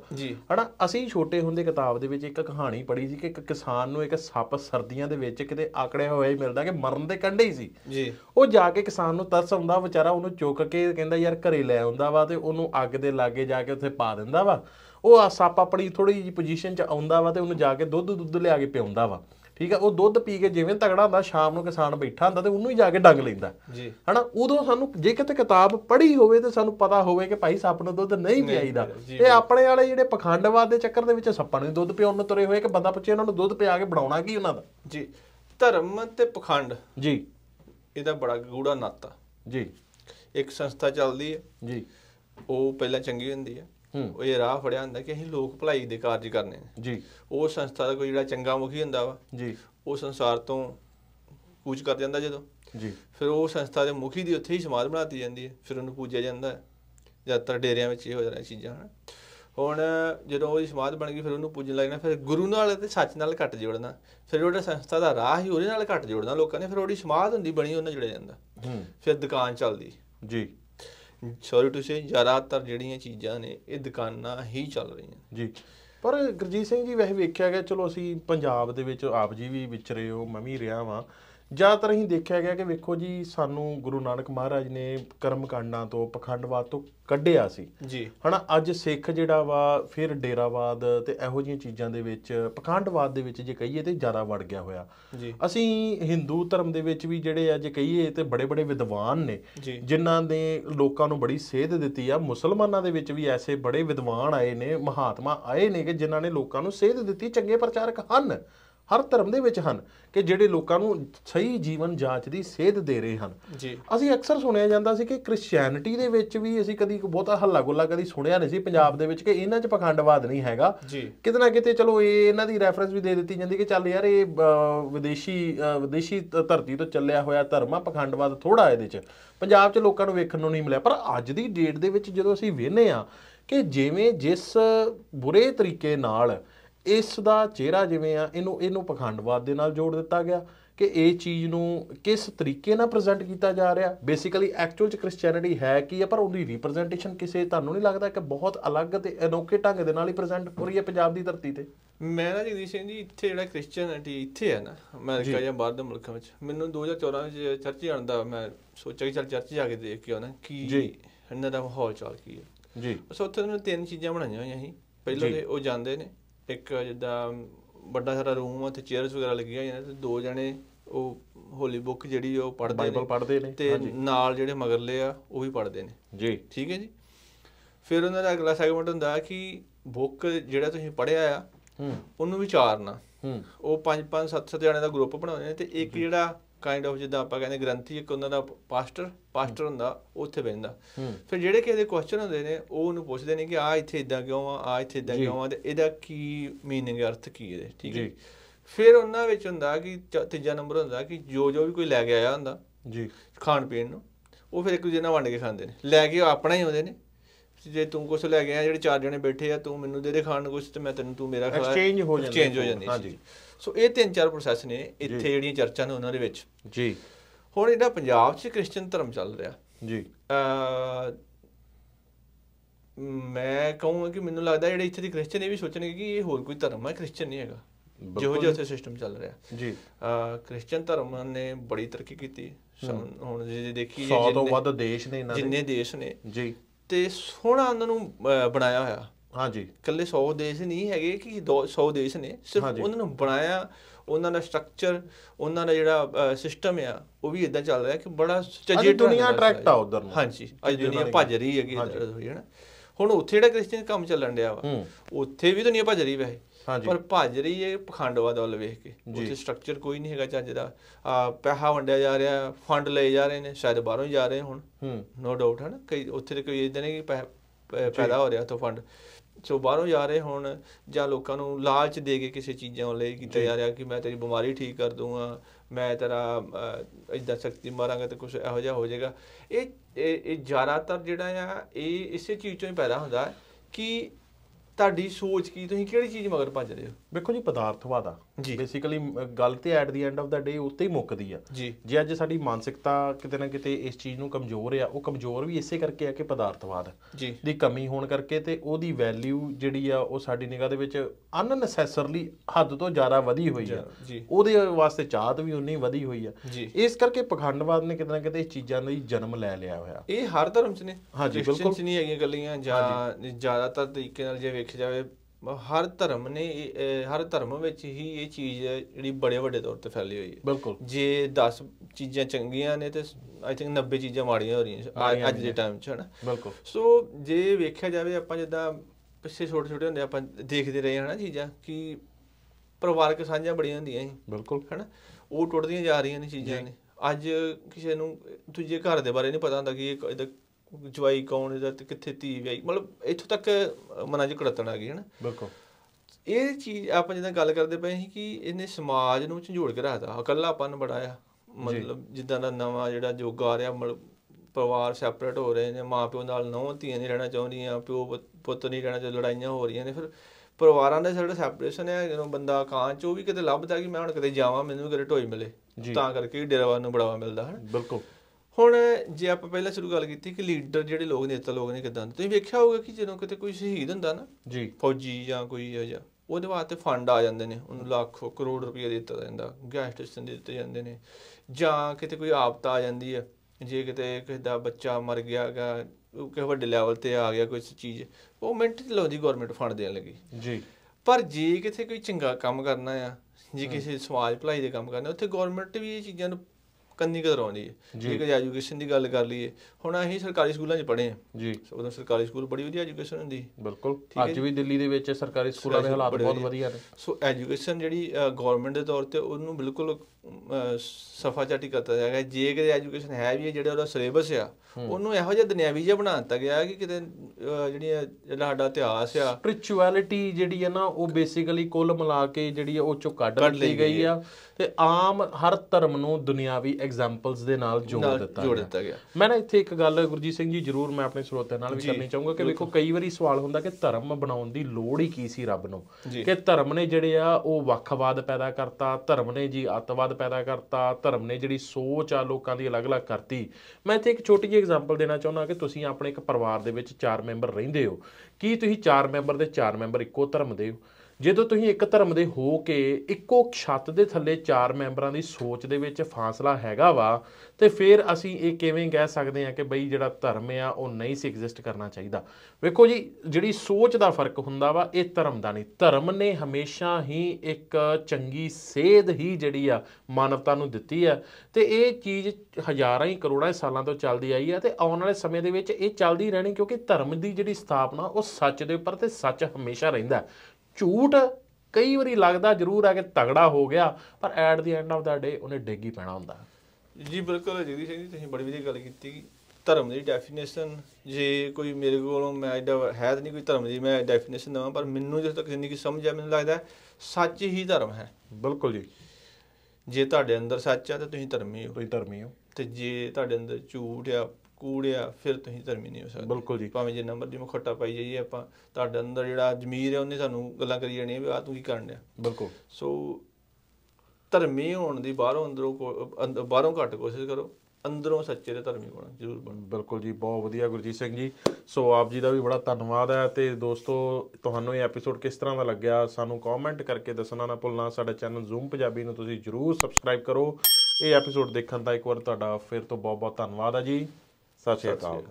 ਹਨਾ ਅਸੀਂ ਛੋਟੇ ਹੁੰਦੇ ਕਿਤਾਬ ਦੇ ਵਿੱਚ ਇੱਕ ਕਹਾਣੀ ਪੜ੍ਹੀ ਸੀ ਕਿ ਇੱਕ ਕਿਸਾਨ ਨੂੰ ਇੱਕ ਸੱਪ ਸਰਦੀਆਂ ਦੇ ਵਿੱਚ ਕਿਤੇ ਆਕੜਿਆ ਹੋਇਆ ਹੀ ਮਿਲਦਾ ਕਿ ਮਰਨ ਦੇ ਕੰਢੇ ਹੀ ਸੀ ਉਹ ਜਾ ਕੇ ਕਿਸਾਨ ਨੂੰ ਤਰਸ ਹੁੰਦਾ ਵਿਚਾਰਾ ਉਹਨੂੰ ਚੁੱਕ ਕੇ ਕਹਿੰਦਾ ਯਾਰ ਘਰੇ ਲੈ ਆਉਂਦਾ ਵਾ ਤੇ ਉਹਨੂੰ ਅੱਗ ਦੇ ਲਾਗੇ ਜਾ ਕੇ ਉੱਥੇ ਪਾ ਦਿੰਦਾ ਵਾ ਉਹ ਸੱਪ ਆਪਣੀ ਥੋੜੀ ਜੀ ਪੋਜੀਸ਼ਨ 'ਚ ਆਉਂਦਾ ਵਾ ਤੇ ਉਹਨੂੰ ਜਾ ਕੇ ਦੁੱਧ ਦੁੱਧ ਲਿਆ ਕੇ ਪਿਉਂਦਾ ਵਾ ਠੀਕ ਆ ਉਹ ਦੁੱਧ ਪੀ ਕੇ ਜਿਵੇਂ ਤਗੜਾ ਹੁੰਦਾ ਸ਼ਾਮ ਨੂੰ ਕਿਸਾਨ ਬੈਠਾ ਹੁੰਦਾ ਤੇ ਉਹਨੂੰ ਹੀ ਜਾ ਕੇ ਡੰਗ ਲੈਂਦਾ ਜੀ ਹਨਾ ਉਦੋਂ ਸਾਨੂੰ ਜੇ ਕਿਤੇ ਕਿਤਾਬ ਪੜ੍ਹੀ ਹੋਵੇ ਤੇ ਸਾਨੂੰ ਪਤਾ ਹੋਵੇ ਕਿ ਭਾਈ ਸੱਪ ਨੂੰ ਦੁੱਧ ਨਹੀਂ ਪਿਆਈਦਾ ਇਹ ਆਪਣੇ ਵਾਲੇ ਜਿਹੜੇ ਪਖੰਡਵਾਦ ਦੇ ਚੱਕਰ ਦੇ ਵਿੱਚ ਸੱਪਾਂ ਨੂੰ ਦੁੱਧ ਪਿਉਣ ਨੂੰ ਤੁਰੇ ਹੋਏ ਕਿ ਬੰਦਾ ਪੁੱਛੇ ਉਹਨਾਂ ਨੂੰ ਦੁੱਧ ਪਿਆ ਕੇ ਬਣਾਉਣਾ ਕੀ ਉਹਨਾਂ ਦਾ ਜੀ ਧਰਮ ਤੇ ਪਖੰਡ ਜੀ ਇਹਦਾ ਬੜਾ ਗੂੜਾ ਨਾਤਾ ਜੀ ਇੱਕ ਸੰਸਥਾ ਚੱਲਦੀ ਹੈ ਜੀ ਉਹ ਪਹਿਲਾਂ ਚੰਗੀ ਹੁੰਦੀ ਹੈ ਉਹ ਇਹ ਰਾਹ ਫੜਿਆ ਹੁੰਦਾ ਕਿ ਅਸੀਂ ਲੋਕ ਭਲਾਈ ਦੇ ਕਾਰਜ ਕਰਨੇ ਨੇ ਜੀ ਉਹ ਸੰਸਥਾ ਦਾ ਕੋਈ ਜਿਹੜਾ ਚੰਗਾ ਮੁਖੀ ਹੁੰਦਾ ਵਾ ਜੀ ਉਹ ਸੰਸਾਰ ਤੋਂ ਪੂਜ ਕਰ ਜਾਂਦਾ ਜਦੋਂ ਜੀ ਫਿਰ ਉਹ ਸੰਸਥਾ ਦੇ ਮੁਖੀ ਦੀ ਉੱਥੇ ਹੀ ਸਮਾਦ ਬਣਾਤੀ ਜਾਂਦੀ ਹੈ ਫਿਰ ਉਹਨੂੰ ਪੂਜਿਆ ਜਾਂਦਾ ਹੈ ਜ਼ਿਆਦਾਤਰ ਡੇਰਿਆਂ ਵਿੱਚ ਇਹ ਹੋ ਜਾਂਦਾ ਚੀਜ਼ਾਂ ਹਨ ਹੁਣ ਜਦੋਂ ਉਹਦੀ ਸਮਾਧ ਬਣ ਗਈ ਫਿਰ ਉਹਨੂੰ ਪੂਜਣ ਲੱਗਣਾ ਫਿਰ ਗੁਰੂ ਨਾਲ ਤੇ ਸੱਚ ਨਾਲ ਘਟ ਜੋੜਨਾ ਫਿਰ ਉਹਦਾ ਸੰਸਥਾ ਦਾ ਰਾਹ ਹੀ ਉਹਦੇ ਨਾਲ ਘਟ ਜੋੜਨਾ ਲੋਕਾਂ ਨੇ ਫਿਰ ਉਹਦੀ ਸਮਾਧ ਹੁੰਦੀ ਬਣੀ ਉਹਨਾਂ ਜੁੜੇ ਜਾਂਦਾ ਫਿਰ ਦੁਕਾਨ ਚੱਲਦੀ ਜੀ ਸੌਰੀ ਟੂ ਸੇ ਜ਼ਿਆਦਾਤਰ ਜਿਹੜੀਆਂ ਚੀਜ਼ਾਂ ਨੇ ਇਹ ਦੁਕਾਨਾਂ ਹੀ ਚੱਲ ਰਹੀਆਂ ਜੀ ਪਰ ਗੁਰਜੀਤ ਸਿੰਘ ਜੀ ਵੈਸੇ ਵੇਖਿਆ ਗਿਆ ਚਲੋ ਅਸੀਂ ਪੰਜਾਬ ਦੇ ਵਿੱਚ ਆਪ ਜੀ ਵੀ ਵਿਚਰੇ ਹੋ ਮੈਂ ਵੀ ਰਿਹਾ ਵਾਂ ਜ਼ਿਆਦਾਤਰ ਹੀ ਦੇਖਿਆ ਗਿਆ ਕਿ ਵੇਖੋ ਜੀ ਸਾਨੂੰ ਗੁਰੂ ਨਾਨਕ ਮਹਾਰਾਜ ਨੇ ਕਰਮਕਾਂਡਾਂ ਤੋਂ ਪਖੰਡਵਾਦ ਤੋਂ ਕੱਢਿਆ ਸੀ ਜੀ ਹਨਾ ਅੱਜ ਸਿੱਖ ਜਿਹੜਾ ਵਾ ਫਿਰ ਡੇਰਾਵਾਦ ਤੇ ਇਹੋ ਜਿਹੀਆਂ ਚੀਜ਼ਾਂ ਦੇ ਵਿੱਚ ਪਖੰਡਵਾਦ ਦੇ ਵਿੱਚ ਜੇ ਕਹੀਏ ਤੇ ਜ਼ਿਆਦਾ ਵੜ ਗਿਆ ਹੋਇਆ ਜੀ ਅਸੀਂ ਹਿੰਦੂ ਧਰਮ ਦੇ ਵਿੱਚ ਵੀ ਜਿਹੜੇ ਆ ਜੇ ਕਹੀਏ ਤੇ ਬੜੇ ਬੜੇ ਵਿਦਵਾਨ ਨੇ ਜਿਨ੍ਹਾਂ ਨੇ ਲੋਕਾਂ ਨੂੰ ਬੜੀ ਸੇਧ ਦਿੱਤੀ ਆ ਮੁਸਲਮਾਨਾਂ ਦੇ ਵਿੱਚ ਵੀ ਐਸੇ ਬੜੇ ਵਿਦਵਾਨ ਆਏ ਨੇ ਮਹਾਤਮਾ ਆਏ ਨੇ ਕਿ ਜਿਨ੍ਹਾਂ ਨੇ ਲੋਕਾਂ ਨੂੰ ਸੇਧ ਦਿੱਤੀ ਚੰਗੇ ਪ੍ਰਚਾਰਕ ਹਨ ਹਰ ਧਰਮ ਦੇ ਵਿੱਚ ਹਨ ਕਿ ਜਿਹੜੇ ਲੋਕਾਂ ਨੂੰ ਸਹੀ ਜੀਵਨ ਜਾਂਚ ਦੀ ਸੇਧ ਦੇ ਰਹੇ ਹਨ ਜੀ ਅਸੀਂ ਅਕਸਰ ਸੁਣਿਆ ਜਾਂਦਾ ਸੀ ਕਿ ਕ੍ਰਿਸਚੀਅਨਿਟੀ ਦੇ ਵਿੱਚ ਵੀ ਅਸੀਂ ਕਦੀ ਬਹੁਤਾ ਹੱਲਾ ਗੁੱਲਾ ਕਦੀ ਸੁਣਿਆ ਨਹੀਂ ਸੀ ਪੰਜਾਬ ਦੇ ਵਿੱਚ ਕਿ ਇਹਨਾਂ 'ਚ ਪਖੰਡਵਾਦ ਨਹੀਂ ਹੈਗਾ ਕਿਤੇ ਨਾ ਕਿਤੇ ਚਲੋ ਇਹ ਇਹਨਾਂ ਦੀ ਰੈਫਰੈਂਸ ਵੀ ਦੇ ਦਿੱਤੀ ਜਾਂਦੀ ਕਿ ਚੱਲ ਯਾਰ ਇਹ ਵਿਦੇਸ਼ੀ ਵਿਦੇਸ਼ੀ ਧਰਤੀ ਤੋਂ ਚੱਲਿਆ ਹੋਇਆ ਧਰਮ ਆ ਪਖੰਡਵਾਦ ਥੋੜਾ ਇਹਦੇ 'ਚ ਪੰਜਾਬ 'ਚ ਲੋਕਾਂ ਨੂੰ ਵੇਖਣ ਨੂੰ ਨਹੀਂ ਮਿਲਿਆ ਪਰ ਅੱਜ ਦੀ ਡੇਟ ਦੇ ਵਿੱਚ ਜਦੋਂ ਅਸੀਂ ਵੇਖਨੇ ਆ ਕਿ ਜਿਵੇਂ ਜਿਸ ਬੁਰੇ ਤਰੀਕੇ ਨਾਲ ਇਸ ਦਾ ਚਿਹਰਾ ਜਿਵੇਂ ਆ ਇਹਨੂੰ ਇਹਨੂੰ ਪਖੰਡਵਾਦ ਦੇ ਨਾਲ ਜੋੜ ਦਿੱਤਾ ਗਿਆ ਕਿ ਇਹ ਚੀਜ਼ ਨੂੰ ਕਿਸ ਤਰੀਕੇ ਨਾਲ ਪ੍ਰੈਜ਼ੈਂਟ ਕੀਤਾ ਜਾ ਰਿਹਾ ਬੇਸਿਕਲੀ ਐਕਚੁਅਲ ਚ ਕ੍ਰਿਸਚੀਅਨਿਟੀ ਹੈ ਕੀ ਆ ਪਰ ਉਹਦੀ ਰਿਪਰੈਜ਼ੈਂਟੇਸ਼ਨ ਕਿਸੇ ਤੁਹਾਨੂੰ ਨਹੀਂ ਲੱਗਦਾ ਕਿ ਬਹੁਤ ਅਲੱਗ ਤੇ ਅਨੋਖੇ ਢੰਗ ਦੇ ਨਾਲ ਹੀ ਪ੍ਰੈਜ਼ੈਂਟ ਹੋ ਰਹੀ ਹੈ ਪੰਜਾਬ ਦੀ ਧਰਤੀ ਤੇ ਮੈਂ ਨਾ ਜਗਦੀਸ਼ ਸਿੰਘ ਜੀ ਇੱਥੇ ਜਿਹੜਾ ਕ੍ਰਿਸਚੀਅਨਿਟੀ ਇੱਥੇ ਹੈ ਨਾ ਅਮਰੀਕਾ ਜਾਂ ਬਾਹਰ ਦੇ ਮੁਲਕਾਂ ਵਿੱਚ ਮੈਨੂੰ 2014 ਵਿੱਚ ਚਰਚ ਜਾਣ ਦਾ ਮੈਂ ਸੋਚਿਆ ਕਿ ਚਲ ਚਰਚ ਜਾ ਕੇ ਦੇਖ ਕੇ ਆਉਣਾ ਕਿ ਜੀ ਇਹਨਾਂ ਦਾ ਮਾਹੌਲ ਚਾਲ ਕੀ ਹੈ ਜੀ ਸੋ ਉੱਥੇ ਉਹਨਾਂ ਤਿੰਨ ਚੀਜ਼ਾਂ ਬਣਾਈਆਂ ਹੋਈਆਂ ਸੀ ਪਹਿਲਾਂ ਤੇ ਉਹ ਜਾਂਦੇ ਨੇ ਇੱਕ ਜਿੱਦਾਂ ਵੱਡਾ ਸਾਰਾ ਰੂਮ ਆ ਤੇ ਚੇਅਰਸ ਵਗੈਰਾ ਲੱਗੀਆਂ ਹੋਈਆਂ ਨੇ ਤੇ ਦੋ ਜਣੇ ਉਹ ਹੋਲੀ ਬੁੱਕ ਜਿਹੜੀ ਉਹ ਪੜ੍ਹਦੇ ਨੇ ਬਾਈਬਲ ਪੜ੍ਹਦੇ ਨੇ ਤੇ ਨਾਲ ਜਿਹੜੇ ਮਗਰਲੇ ਆ ਉਹ ਵੀ ਪੜ੍ਹਦੇ ਨੇ ਜੀ ਠੀਕ ਹੈ ਜੀ ਫਿਰ ਉਹਨਾਂ ਦਾ ਅਗਲਾ ਸੈਗਮੈਂਟ ਹੁੰਦਾ ਕਿ ਬੁੱਕ ਜਿਹੜਾ ਤੁਸੀਂ ਪੜ੍ਹਿਆ ਆ ਹੂੰ ਉਹਨੂੰ ਵਿਚਾਰਨਾ ਹੂੰ ਉਹ 5 5 7 7 ਜਣੇ ਦਾ ਗਰੁੱਪ ਬਣਾਉਂਦੇ ਨੇ ਤੇ ਇੱਕ ਜਿਹੜਾ ਕਾਈਂਡ ਆਫ ਜਿੱਦਾਂ ਆਪਾਂ ਕਹਿੰਦੇ ਗ੍ਰੰਥੀ ਇੱਕ ਉਹਨਾਂ ਦਾ ਪਾਸਟਰ ਪਾਸਟਰ ਹੁੰਦਾ ਉੱਥੇ ਬੈਠਦਾ ਫਿਰ ਜਿਹੜੇ ਕਿਸੇ ਦੇ ਕੁਐਸਚਨ ਹੁੰਦੇ ਨੇ ਉਹ ਉਹਨੂੰ ਪੁੱਛਦੇ ਨੇ ਕਿ ਆ ਇੱਥੇ ਇਦਾਂ ਕਿਉਂ ਆ ਆ ਇੱਥੇ ਇਦਾਂ ਕਿਉਂ ਆ ਤੇ ਇਹਦਾ ਕੀ ਮੀਨਿੰਗ ਅਰਥ ਕੀ ਇਹਦੇ ਠੀਕ ਹੈ ਫਿਰ ਉਹਨਾਂ ਵਿੱਚ ਹੁੰਦਾ ਕਿ ਤੀਜਾ ਨੰਬਰ ਹੁੰਦਾ ਕਿ ਜੋ ਜੋ ਵੀ ਕੋਈ ਲੈ ਕੇ ਆਇਆ ਹੁੰਦਾ ਜੀ ਖਾਣ ਪੀਣ ਨੂੰ ਉਹ ਫਿਰ ਇੱਕ ਦੂਜੇ ਨਾਲ ਵੰਡ ਕੇ ਖਾਂਦੇ ਨੇ ਲੈ ਕੇ ਆਪਣਾ ਹੀ ਆਉਂਦੇ ਨੇ ਜੇ ਤੂੰ ਕੁਝ ਲੈ ਕੇ ਆਇਆ ਜਿਹੜੇ ਚਾਰ ਜਣੇ ਬੈਠੇ ਆ ਤੂੰ ਮੈਨੂੰ ਦੇ ਦੇ ਖਾਣ ਨੂੰ ਕੁਝ ਤੇ ਮੈਂ ਤੈਨੂੰ ਤੂੰ ਮੇਰਾ ਖਵਾ ਐਕਸਚੇਂਜ ਹੋ ਜਾਂਦੀ ਐਕਸਚੇਂਜ ਹੋ ਜਾਂਦੀ ਹਾਂਜੀ ਸੋ ਇਹ ਤਿੰਨ ਚਾਰ ਪ੍ਰੋਸੈਸ ਨੇ ਇੱਥੇ ਜਿਹੜੀਆਂ ਚਰਚਾਂ ਨੇ ਉਹਨਾਂ ਦੇ ਵਿੱਚ ਜੀ ਹੁਣ ਇਹਦਾ ਪੰਜਾਬ 'ਚ ਕ੍ਰਿਸਚੀਅਨ ਧਰਮ ਚੱਲ ਰਿਹਾ ਜੀ ਅ ਮੈਂ ਕਹੂੰਗਾ ਕਿ ਮੈਨੂੰ ਲੱਗਦਾ ਜਿਹੜੇ ਇੱਥੇ ਦੇ ਕ੍ਰਿਸਚੀਅਨ ਇਹ ਵੀ ਸੋਚਣਗੇ ਕਿ ਇਹ ਹੋਰ ਕੋਈ ਧਰਮ ਹੈ ਕ੍ਰਿਸਚੀਅਨ ਨਹੀਂ ਹੈਗਾ ਜੋ ਜਿਹਾ ਉੱਥੇ ਸਿਸਟਮ ਚੱਲ ਰਿਹਾ ਜੀ ਅ ਕ੍ਰਿਸਚੀਅਨ ਧਰਮ ਨੇ ਬੜੀ ਤਰੱਕੀ ਕੀਤੀ ਹੁਣ ਜੇ ਦੇਖੀਏ ਜਿੰਨੇ ਤੋਂ ਵੱਧ ਦੇਸ਼ ਨੇ ਇਹਨਾਂ ਦੇ ਜਿੰਨੇ ਦੇਸ਼ ਨੇ ਜੀ ਤੇ ਸੋਹਣਾ ਉਹਨਾਂ ਨੂੰ ਬਣਾਇਆ ਹੋਇਆ ਹਾਂਜੀ ਇਕੱਲੇ 100 ਦੇਸ਼ ਨਹੀਂ ਹੈਗੇ ਕਿ 100 ਦੇਸ਼ ਨੇ ਸਿਰਫ ਉਹਨਾਂ ਨੂੰ ਬਣਾਇਆ ਉਹਨਾਂ ਦਾ ਸਟਰਕਚਰ ਉਹਨਾਂ ਦਾ ਜਿਹੜਾ ਸਿਸਟਮ ਆ ਉਹ ਵੀ ਇਦਾਂ ਚੱਲ ਰਿਹਾ ਕਿ ਬੜਾ ਸੁਚੱਜੇ ਦੁਨੀਆ ਅਟਰੈਕਟ ਆ ਉਧਰ ਨੂੰ ਹਾਂਜੀ ਅੱਜ ਦੁਨੀਆ ਭੱਜ ਰਹੀ ਹੈਗੀ ਹੈ ਹੁਣ ਉੱਥੇ ਜਿਹੜਾ ਕ੍ਰਿਸਚੀਅਨ ਕੰਮ ਚੱਲਣ ਡਿਆ ਵਾ ਉੱਥੇ ਵੀ ਦੁਨੀਆ ਭੱਜ ਰਹੀ ਵੈਸੇ ਪਰ ਭੱਜ ਰਹੀ ਹੈ ਪਖੰਡਵਾਦ ਵੱਲ ਵੇਖ ਕੇ ਉੱਥੇ ਸਟਰਕਚਰ ਕੋਈ ਨਹੀਂ ਹੈਗਾ ਚੱਜ ਦਾ ਆ ਪੈਸਾ ਵੰਡਿਆ ਜਾ ਰਿਹਾ ਫੰਡ ਲਏ ਜਾ ਰਹੇ ਨੇ ਸ਼ਾਇਦ ਬਾਹਰੋਂ ਹੀ ਜਾ ਰਹੇ ਹੁਣ ਹੂੰ ਨੋ ਡਾਊਟ ਹੈ ਨਾ ਕਈ ਉੱਥੇ ਕੋਈ ਇਦਾਂ ਨੇ ਕਿ ਪੈਸਾ ਪੈਦਾ ਹੋ ਰਿਹਾ ਤੋਂ ਫੰਡ ਜੋ ਬਾਹਰੋਂ ਜਾ ਰਹੇ ਹੁਣ ਜਾਂ ਲੋਕਾਂ ਨੂੰ ਲਾਲਚ ਦੇ ਕੇ ਕਿਸੇ ਚੀਜ਼ਾਂ ਲਈ ਕੀਤਾ ਜਾ ਰਿਹਾ ਕਿ ਮੈਂ ਤੇਰੀ ਬਿਮਾਰੀ ਠੀਕ ਕਰ ਦੂੰਗਾ ਮੈਂ ਤੇਰਾ ਇਦਾਂ ਸ਼ਕਤੀ ਮਾਰਾਂਗਾ ਤੇ ਕੁਝ ਇਹੋ ਜਿਹਾ ਹੋ ਜਾਏਗਾ ਇਹ ਇਹ ਜ਼ਿਆਦਾਤਰ ਜਿਹੜਾ ਆ ਇਹ ਇਸੇ ਚੀਜ਼ ਤੋਂ ਹੀ ਪੈਦਾ ਹੁੰਦਾ ਕਿ ਤੁਹਾਡੀ ਸੋਚ ਕੀ ਤੁਸੀਂ ਕਿਹੜੀ ਚੀਜ਼ ਮਗਰ ਭੱਜ ਰਹੇ ਹੋ ਵੇਖੋ ਜੀ ਪਦਾਰਥਵਾਦ ਆ ਬੇਸਿਕਲੀ ਗੱਲ ਤੇ at the end of the day ਉੱਤੇ ਹੀ ਮੁੱਕਦੀ ਆ ਜੇ ਅੱਜ ਸਾਡੀ ਮਾਨਸਿਕਤਾ ਕਿਤੇ ਨਾ ਕਿਤੇ ਇਸ ਚੀਜ਼ ਨੂੰ ਕਮਜ਼ੋਰ ਆ ਉਹ ਕਮਜ਼ੋਰ ਵੀ ਇਸੇ ਕਰਕੇ ਆ ਕਿ ਪਦਾਰਥਵਾਦ ਦੀ ਕਮੀ ਹੋਣ ਕਰਕੇ ਤੇ ਉਹਦੀ ਵੈਲਿਊ ਜਿਹੜੀ ਆ ਉਹ ਸਾਡੀ ਨਿਗਾਹ ਦੇ ਵਿੱਚ ਅਨਨੈਸੈਸਰਲੀ ਹੱਦ ਤੋਂ ਜ਼ਿਆਦਾ ਵਧੀ ਹੋਈ ਆ ਉਹਦੇ ਵਾਸਤੇ ਚਾਹਤ ਵੀ ਉਨੀ ਵਧੀ ਹੋਈ ਆ ਇਸ ਕਰਕੇ ਪਖੰਡਵਾਦ ਨੇ ਕਿਤੇ ਨਾ ਕਿਤੇ ਇਸ ਚੀਜ਼ਾਂ ਦਾ ਜਨਮ ਲੈ ਲਿਆ ਹੋਇਆ ਇਹ ਹਰ ਧਰਮ 'ਚ ਨੇ ਹਾਂਜੀ ਬਿਲਕੁਲ ਨਹੀਂ ਹੈਗੀਆਂ ਗੱਲਾਂ ਜਾਂ ਜ਼ਿਆਦਾਤਰ ਤਰੀਕੇ ਨਾਲ ਜੇ ਦੇਖਿਆ ਜਾਵੇ ਹਰ ਧਰਮ ਨੇ ਹਰ ਧਰਮ ਵਿੱਚ ਹੀ ਇਹ ਚੀਜ਼ ਜਿਹੜੀ ਬੜੇ ਵੱਡੇ ਤੌਰ ਤੇ ਫੈਲੀ ਹੋਈ ਹੈ ਬਿਲਕੁਲ ਜੇ 10 ਚੀਜ਼ਾਂ ਚੰਗੀਆਂ ਨੇ ਤੇ ਆਈ ਥਿੰਕ 90 ਚੀਜ਼ਾਂ ਮਾੜੀਆਂ ਹੋ ਰਹੀਆਂ ਅੱਜ ਦੇ ਟਾਈਮ 'ਚ ਹਨਾ ਬਿਲਕੁਲ ਸੋ ਜੇ ਵੇਖਿਆ ਜਾਵੇ ਆਪਾਂ ਜਿੱਦਾਂ ਪਿੱਛੇ ਛੋਟੇ ਛੋਟੇ ਹੁੰਦੇ ਆਪਾਂ ਦੇਖਦੇ ਰਹੇ ਹਨਾ ਚੀਜ਼ਾਂ ਕਿ ਪਰਿਵਾਰਕ ਸਾਂਝਾਂ ਬੜੀਆਂ ਹੁੰਦੀਆਂ ਸੀ ਬਿਲਕੁਲ ਹਨਾ ਉਹ ਟੁੱਟਦੀਆਂ ਜਾ ਰਹੀਆਂ ਨੇ ਚੀਜ਼ਾਂ ਨੇ ਅੱਜ ਕਿਸੇ ਨੂੰ ਦੂਜੇ ਘਰ ਦੇ ਬਾਰੇ ਨਹੀਂ ਪਤਾ ਹੁੰਦਾ ਕਿ ਇਹ ਜਵਾਈ ਕੌਣ ਹੈ ਤੇ ਕਿੱਥੇ ਧੀ ਵਿਆਹੀ ਮਤਲਬ ਇੱਥੋਂ ਤੱਕ ਮਨਾਂ 'ਚ ਕੜਤਣ ਆ ਗਈ ਹੈ ਨਾ ਬਿਲਕੁਲ ਇਹ ਚੀਜ਼ ਆਪਾਂ ਜਦੋਂ ਗੱਲ ਕਰਦੇ ਪਏ ਸੀ ਕਿ ਇਹਨੇ ਸਮਾਜ ਨੂੰ ਝੰਜੋੜ ਕੇ ਰੱਖਦਾ ਇਕੱਲਾਪਨ ਬੜਾਇਆ ਮਤਲਬ ਜਿੱਦਾਂ ਦਾ ਨਵਾਂ ਜਿਹੜਾ ਯੁੱਗ ਆ ਰਿਹਾ ਮਤਲਬ ਪਰਿਵਾਰ ਸੈਪਰੇਟ ਹੋ ਰਹੇ ਨੇ ਮਾਪਿਓ ਨਾਲ ਨੌਂ ਧੀਆਂ ਨਹੀਂ ਰਹਿਣਾ ਚਾਹੁੰਦੀਆਂ ਪਿਓ ਪੁੱਤ ਨਹੀਂ ਰਹਿਣਾ ਚਾਹੁੰਦੇ ਲੜਾਈਆਂ ਹੋ ਰਹੀਆਂ ਨੇ ਫਿਰ ਪਰਿਵਾਰਾਂ ਦਾ ਜਿਹੜਾ ਸੈਪਰੇਸ਼ਨ ਹੈ ਜਦੋਂ ਬੰਦਾ ਕਾਂਚ ਉਹ ਵੀ ਕਿਤੇ ਲੱਭਦਾ ਕਿ ਮੈਂ ਹੁਣ ਕਿਤੇ ਜਾਵਾਂ ਮੈਨੂੰ ਕਿਤੇ ਢੋਈ ਮਿਲੇ ਤਾਂ ਕਰਕੇ ਡੇਰਾਵਾਂ ਨੂੰ ਬੜਾਵਾ ਮਿਲਦਾ ਹੈ ਬਿਲਕੁਲ ਹੁਣ ਜੇ ਆਪਾਂ ਪਹਿਲਾਂ ਸ਼ੁਰੂ ਗੱਲ ਕੀਤੀ ਕਿ ਲੀਡਰ ਜਿਹੜੇ ਲੋਕ ਨੇਤਾ ਲੋਕ ਨੇ ਕਿਦਾਂ ਤੁਸੀਂ ਵੇਖਿਆ ਹੋਊਗਾ ਕਿ ਜਦੋਂ ਕਿਤੇ ਕੋਈ ਸ਼ਹੀਦ ਹੁੰਦਾ ਨਾ ਜੀ ਫੌਜੀ ਜਾਂ ਕੋਈ ਜਾਂ ਉਹਦੇ ਵਾਸਤੇ ਫੰਡ ਆ ਜਾਂਦੇ ਨੇ ਉਹਨੂੰ ਲੱਖ ਕਰੋੜ ਰੁਪਏ ਦਿੱਤਾ ਜਾਂਦਾ ਗੈਸ ਸਟੇਸ਼ਨ ਦਿੱਤੇ ਜਾਂਦੇ ਨੇ ਜਾਂ ਕਿਤੇ ਕੋਈ ਆਪਤਾ ਆ ਜਾਂਦੀ ਹੈ ਜੇ ਕਿਤੇ ਕਿਸੇ ਦਾ ਬੱਚਾ ਮਰ ਗਿਆਗਾ ਕਿਸੇ ਵੱਡੇ ਲੈਵਲ ਤੇ ਆ ਗਿਆ ਕੋਈ ਚੀਜ਼ ਉਹ ਮਿੰਟ ਚ ਲਾਉਂਦੀ ਗਵਰਨਮੈਂਟ ਫੰਡ ਦੇਣ ਲੱਗੀ ਜੀ ਪਰ ਜੇ ਕਿਤੇ ਕੋਈ ਚੰਗਾ ਕੰਮ ਕਰਨਾ ਆ ਜੇ ਕਿਸੇ ਸਮਾਜ ਭਲਾਈ ਦੇ ਕੰਮ ਕਰਨਾ ਉੱਥੇ ਗਵਰਨਮੈਂਟ ਵੀ ਇਹ ਚੀਜ਼ਾਂ ਨੂੰ ਕੰਨੀ ਕਦਰ ਆਉਂਦੀ ਹੈ ਐਜੂਕੇਸ਼ਨ ਦੀ ਗੱਲ ਕਰ ਲਈਏ ਹੁਣ ਅਸੀਂ ਸਰਕਾਰੀ ਸਕੂਲਾਂ 'ਚ ਪੜ੍ਹੇ ਆ ਜੀ ਉਦੋਂ ਸਰਕਾਰੀ ਸਕੂਲ ਬੜੀ ਵਧੀਆ ਐਜੂਕੇਸ਼ਨ ਹੁੰਦੀ ਬਿਲਕੁਲ ਅੱਜ ਵੀ ਦਿੱਲੀ ਦੇ ਵਿੱਚ ਸਰਕਾਰੀ ਸਕੂਲਾਂ ਦੇ ਹਾਲਾਤ ਬਹੁਤ ਵਧੀਆ ਨੇ ਸੋ ਐਜੂਕੇਸ਼ਨ ਜਿਹੜੀ ਗਵਰਨਮੈਂਟ ਦੇ ਤੌਰ ਤੇ ਉਹਨੂੰ ਬਿਲਕੁਲ ਸਫਾ ਚਾਟੀ ਕਰਤਾ ਜਾਗਾ ਜੇ ਕਿ ਐਜੂਕੇਸ਼ਨ ਹੈ ਵੀ ਜਿਹੜਾ ਉਹਦਾ ਸਿਲੇਬਸ ਆ ਉਹਨੂੰ ਇਹੋ ਜਿਹਾ ਦੁਨਿਆਵੀ ਜਿਹਾ ਬਣਾ ਦਿੱਤਾ ਗਿਆ ਕਿ ਕਿਤੇ ਜਿਹੜੀ ਸਾਡਾ ਇਤਿਹਾਸ ਆ ਸਪਿਰਚੁਅਲਿਟੀ ਜਿਹੜੀ ਹੈ ਨਾ ਉਹ ਬੇਸਿਕਲੀ ਕੁੱਲ ਮਿਲਾ ਕੇ ਜਿਹੜੀ ਉਹ ਚੋਂ ਕੱਢ ਲਈ ਗਈ ਆ ਤੇ ਆਮ ਹਰ ਧਰਮ ਨੂੰ ਦੁਨਿਆਵੀ ਐਗਜ਼ਾਮਪਲਸ ਦੇ ਨਾਲ ਜੋੜ ਦਿੱਤਾ ਜੋੜ ਦਿੱਤਾ ਗਿਆ ਮੈਂ ਨਾ ਇੱਥੇ ਇੱਕ ਗੱਲ ਗੁਰਜੀਤ ਸਿੰਘ ਜੀ ਜਰੂਰ ਮੈਂ ਆਪਣੇ ਸਰੋਤਿਆਂ ਨਾਲ ਵੀ ਕਰਨੀ ਚਾਹੂੰਗਾ ਕਿ ਵੇਖੋ ਕਈ ਵਾਰੀ ਸਵਾਲ ਹੁੰਦਾ ਕਿ ਧਰਮ ਬਣਾਉਣ ਦੀ ਲੋੜ ਹੀ ਕੀ ਸੀ ਰੱਬ ਨੂੰ ਕਿ ਧਰਮ ਨੇ ਜਿਹੜੇ ਆ ਉਹ ਵੱਖਵਾਦ ਪੈਦਾ ਕਰਤਾ ਧਰਮ ਨੇ ਜੀ ਅਤਵਾਦ ਪੈਦਾ ਕਰਤਾ ਧਰਮ ਨੇ ਜਿਹੜੀ ਸੋਚ ਆ ਲੋਕਾਂ ਦੀ ਅਲੱਗ-ਅਲੱਗ ਕਰਤੀ ਮੈਂ ਇੱਥੇ ਇੱਕ ਛੋਟੀ ਜਿਹੀ ਐਗਜ਼ਾਮਪਲ ਦੇਣਾ ਚਾਹੁੰਦਾ ਕਿ ਤੁਸੀਂ ਆਪਣੇ ਇੱਕ ਪਰਿਵਾਰ ਦੇ ਵਿੱਚ ਚਾਰ ਮੈਂਬਰ ਰਹਿੰਦੇ ਹੋ ਕੀ ਤੁਸੀਂ ਚਾਰ ਮੈਂਬਰ ਦੇ ਚਾਰ ਮੈਂਬਰ ਇੱਕੋ ਧਰਮ ਦੇ ਹੋ ਜਦੋਂ ਤੁਸੀਂ ਇੱਕ ਧਰਮ ਦੇ ਹੋ ਕੇ ਇੱਕੋ ਛੱਤ ਦੇ ਥੱਲੇ ਚਾਰ ਮੈਂਬਰਾਂ ਦੀ ਸੋਚ ਦੇ ਵਿੱਚ ਫਾਸਲਾ ਹੈਗਾ ਵਾ ਤੇ ਫਿਰ ਅਸੀਂ ਇਹ ਕਿਵੇਂ ਕਹਿ ਸਕਦੇ ਹਾਂ ਕਿ ਬਈ ਜਿਹੜਾ ਧਰਮ ਆ ਉਹ ਨਹੀਂ ਸੀ ਐਗਜ਼ਿਸਟ ਕਰਨਾ ਚਾਹੀਦਾ ਵੇਖੋ ਜੀ ਜਿਹੜੀ ਸੋਚ ਦਾ ਫਰਕ ਹੁੰਦਾ ਵਾ ਇਹ ਧਰਮ ਦਾ ਨਹੀਂ ਧਰਮ ਨੇ ਹਮੇਸ਼ਾ ਹੀ ਇੱਕ ਚੰਗੀ ਸੇਧ ਹੀ ਜਿਹੜੀ ਆ ਮਾਨਵਤਾ ਨੂੰ ਦਿੱਤੀ ਆ ਤੇ ਇਹ ਚੀਜ਼ ਹਜ਼ਾਰਾਂ ਹੀ ਕਰੋੜਾਂ ਸਾਲਾਂ ਤੋਂ ਚੱਲਦੀ ਆਈ ਆ ਤੇ ਆਉਣ ਵਾਲੇ ਸਮੇਂ ਦੇ ਵਿੱਚ ਇਹ ਚੱਲਦੀ ਰਹਿਣੀ ਕਿਉਂਕਿ ਧਰਮ ਦੀ ਜਿਹੜੀ ਸਥਾਪਨਾ ਉਹ ਸੱਚ ਦੇ ਉੱਪਰ ਤੇ ਸੱਚ ਹਮੇਸ਼ਾ ਰਹਿੰਦਾ ਝੂਠ ਕਈ ਵਾਰੀ ਲੱਗਦਾ ਜ਼ਰੂਰ ਆ ਕਿ ਤਗੜਾ ਹੋ ਗਿਆ ਪਰ at the end of the day ਉਹਨੇ ਡਿੱਗ ਹੀ ਪੈਣਾ ਹੁੰਦਾ ਜੀ ਬਿਲਕੁਲ ਜੀ ਸਹੀ ਜੀ ਤੁਸੀਂ ਬੜੀ ਵਧੀਆ ਗੱਲ ਕੀਤੀ ਧਰਮ ਦੀ ਡੈਫੀਨੇਸ਼ਨ ਜੇ ਕੋਈ ਮੇਰੇ ਕੋਲੋਂ ਮੈਂ ਐਡਾ ਹੈ ਤਾਂ ਨਹੀਂ ਕੋਈ ਧਰਮ ਦੀ ਮੈਂ ਡੈਫੀਨੇਸ਼ਨ ਦਵਾਂ ਪਰ ਮੈਨੂੰ ਜਦੋਂ ਤੱਕ ਜਿੰਨੀ ਕੀ ਸਮਝ ਆ ਮੈਨੂੰ ਲੱਗਦਾ ਸੱਚ ਹੀ ਧਰਮ ਹੈ ਬਿਲਕੁਲ ਜੀ ਜੇ ਤੁਹਾਡੇ ਅੰਦਰ ਸੱਚ ਆ ਤਾਂ ਤੁਸੀਂ ਧਰਮੀ ਹੋ ਤੁਸੀਂ ਧਰਮੀ ਹੋ ਤੇ ਜੇ ਤੁਹਾਡੇ ਅੰਦਰ ਝੂਠ ਆ ਕੂੜਿਆ ਫਿਰ ਤੁਸੀਂ ਧਰਮੀ ਨਹੀਂ ਹੋ ਸਕਦੇ ਬਿਲਕੁਲ ਜੀ ਭਾਵੇਂ ਜੇ ਨੰਬਰ ਦੀ ਮੁਖੱਟਾ ਪਾਈ ਜਾਈਏ ਆਪਾਂ ਤੁਹਾਡੇ ਅੰਦਰ ਜਿਹੜਾ ਜ਼ਮੀਰ ਹੈ ਉਹਨੇ ਸਾਨੂੰ ਗੱਲਾਂ ਕਰੀ ਜਾਣੀਆਂ ਵੀ ਆ ਤੂੰ ਕੀ ਕਰਨ ਡਿਆ ਬਿਲਕੁਲ ਸੋ ਧਰਮੀ ਹੋਣ ਦੀ ਬਾਹਰੋਂ ਅੰਦਰੋਂ ਬਾਹਰੋਂ ਘੱਟ ਕੋਸ਼ਿਸ਼ ਕਰੋ ਅੰਦਰੋਂ ਸੱਚੇ ਤੇ ਧਰਮੀ ਹੋਣਾ ਜ਼ਰੂਰ ਬਣ ਬਿਲਕੁਲ ਜੀ ਬਹੁਤ ਵਧੀਆ ਗੁਰਜੀਤ ਸਿੰਘ ਜੀ ਸੋ ਆਪ ਜੀ ਦਾ ਵੀ ਬੜਾ ਧੰਨਵਾਦ ਹੈ ਤੇ ਦੋਸਤੋ ਤੁਹਾਨੂੰ ਇਹ ਐਪੀਸੋਡ ਕਿਸ ਤਰ੍ਹਾਂ ਦਾ ਲੱਗਿਆ ਸਾਨੂੰ ਕਮੈਂਟ ਕਰਕੇ ਦੱਸਣਾ ਨਾ ਭੁੱਲਣਾ ਸਾਡਾ ਚੈਨਲ ਜ਼ੂਮ ਪੰਜਾਬੀ ਨੂੰ ਤੁਸੀਂ ਜ਼ਰੂਰ ਸਬਸਕ੍ਰਾਈਬ ਕਰੋ ਇਹ ਐਪੀਸੋਡ ਦੇਖਣ ਦਾ ਇੱਕ ਵਾਰ ਤੁਹਾਡਾ ਫਿਰ ਤੋਂ ਬਹੁਤ ਬਹੁਤ ਧੰਨਵਾਦ ਹੈ ਜੀ 那这下好了。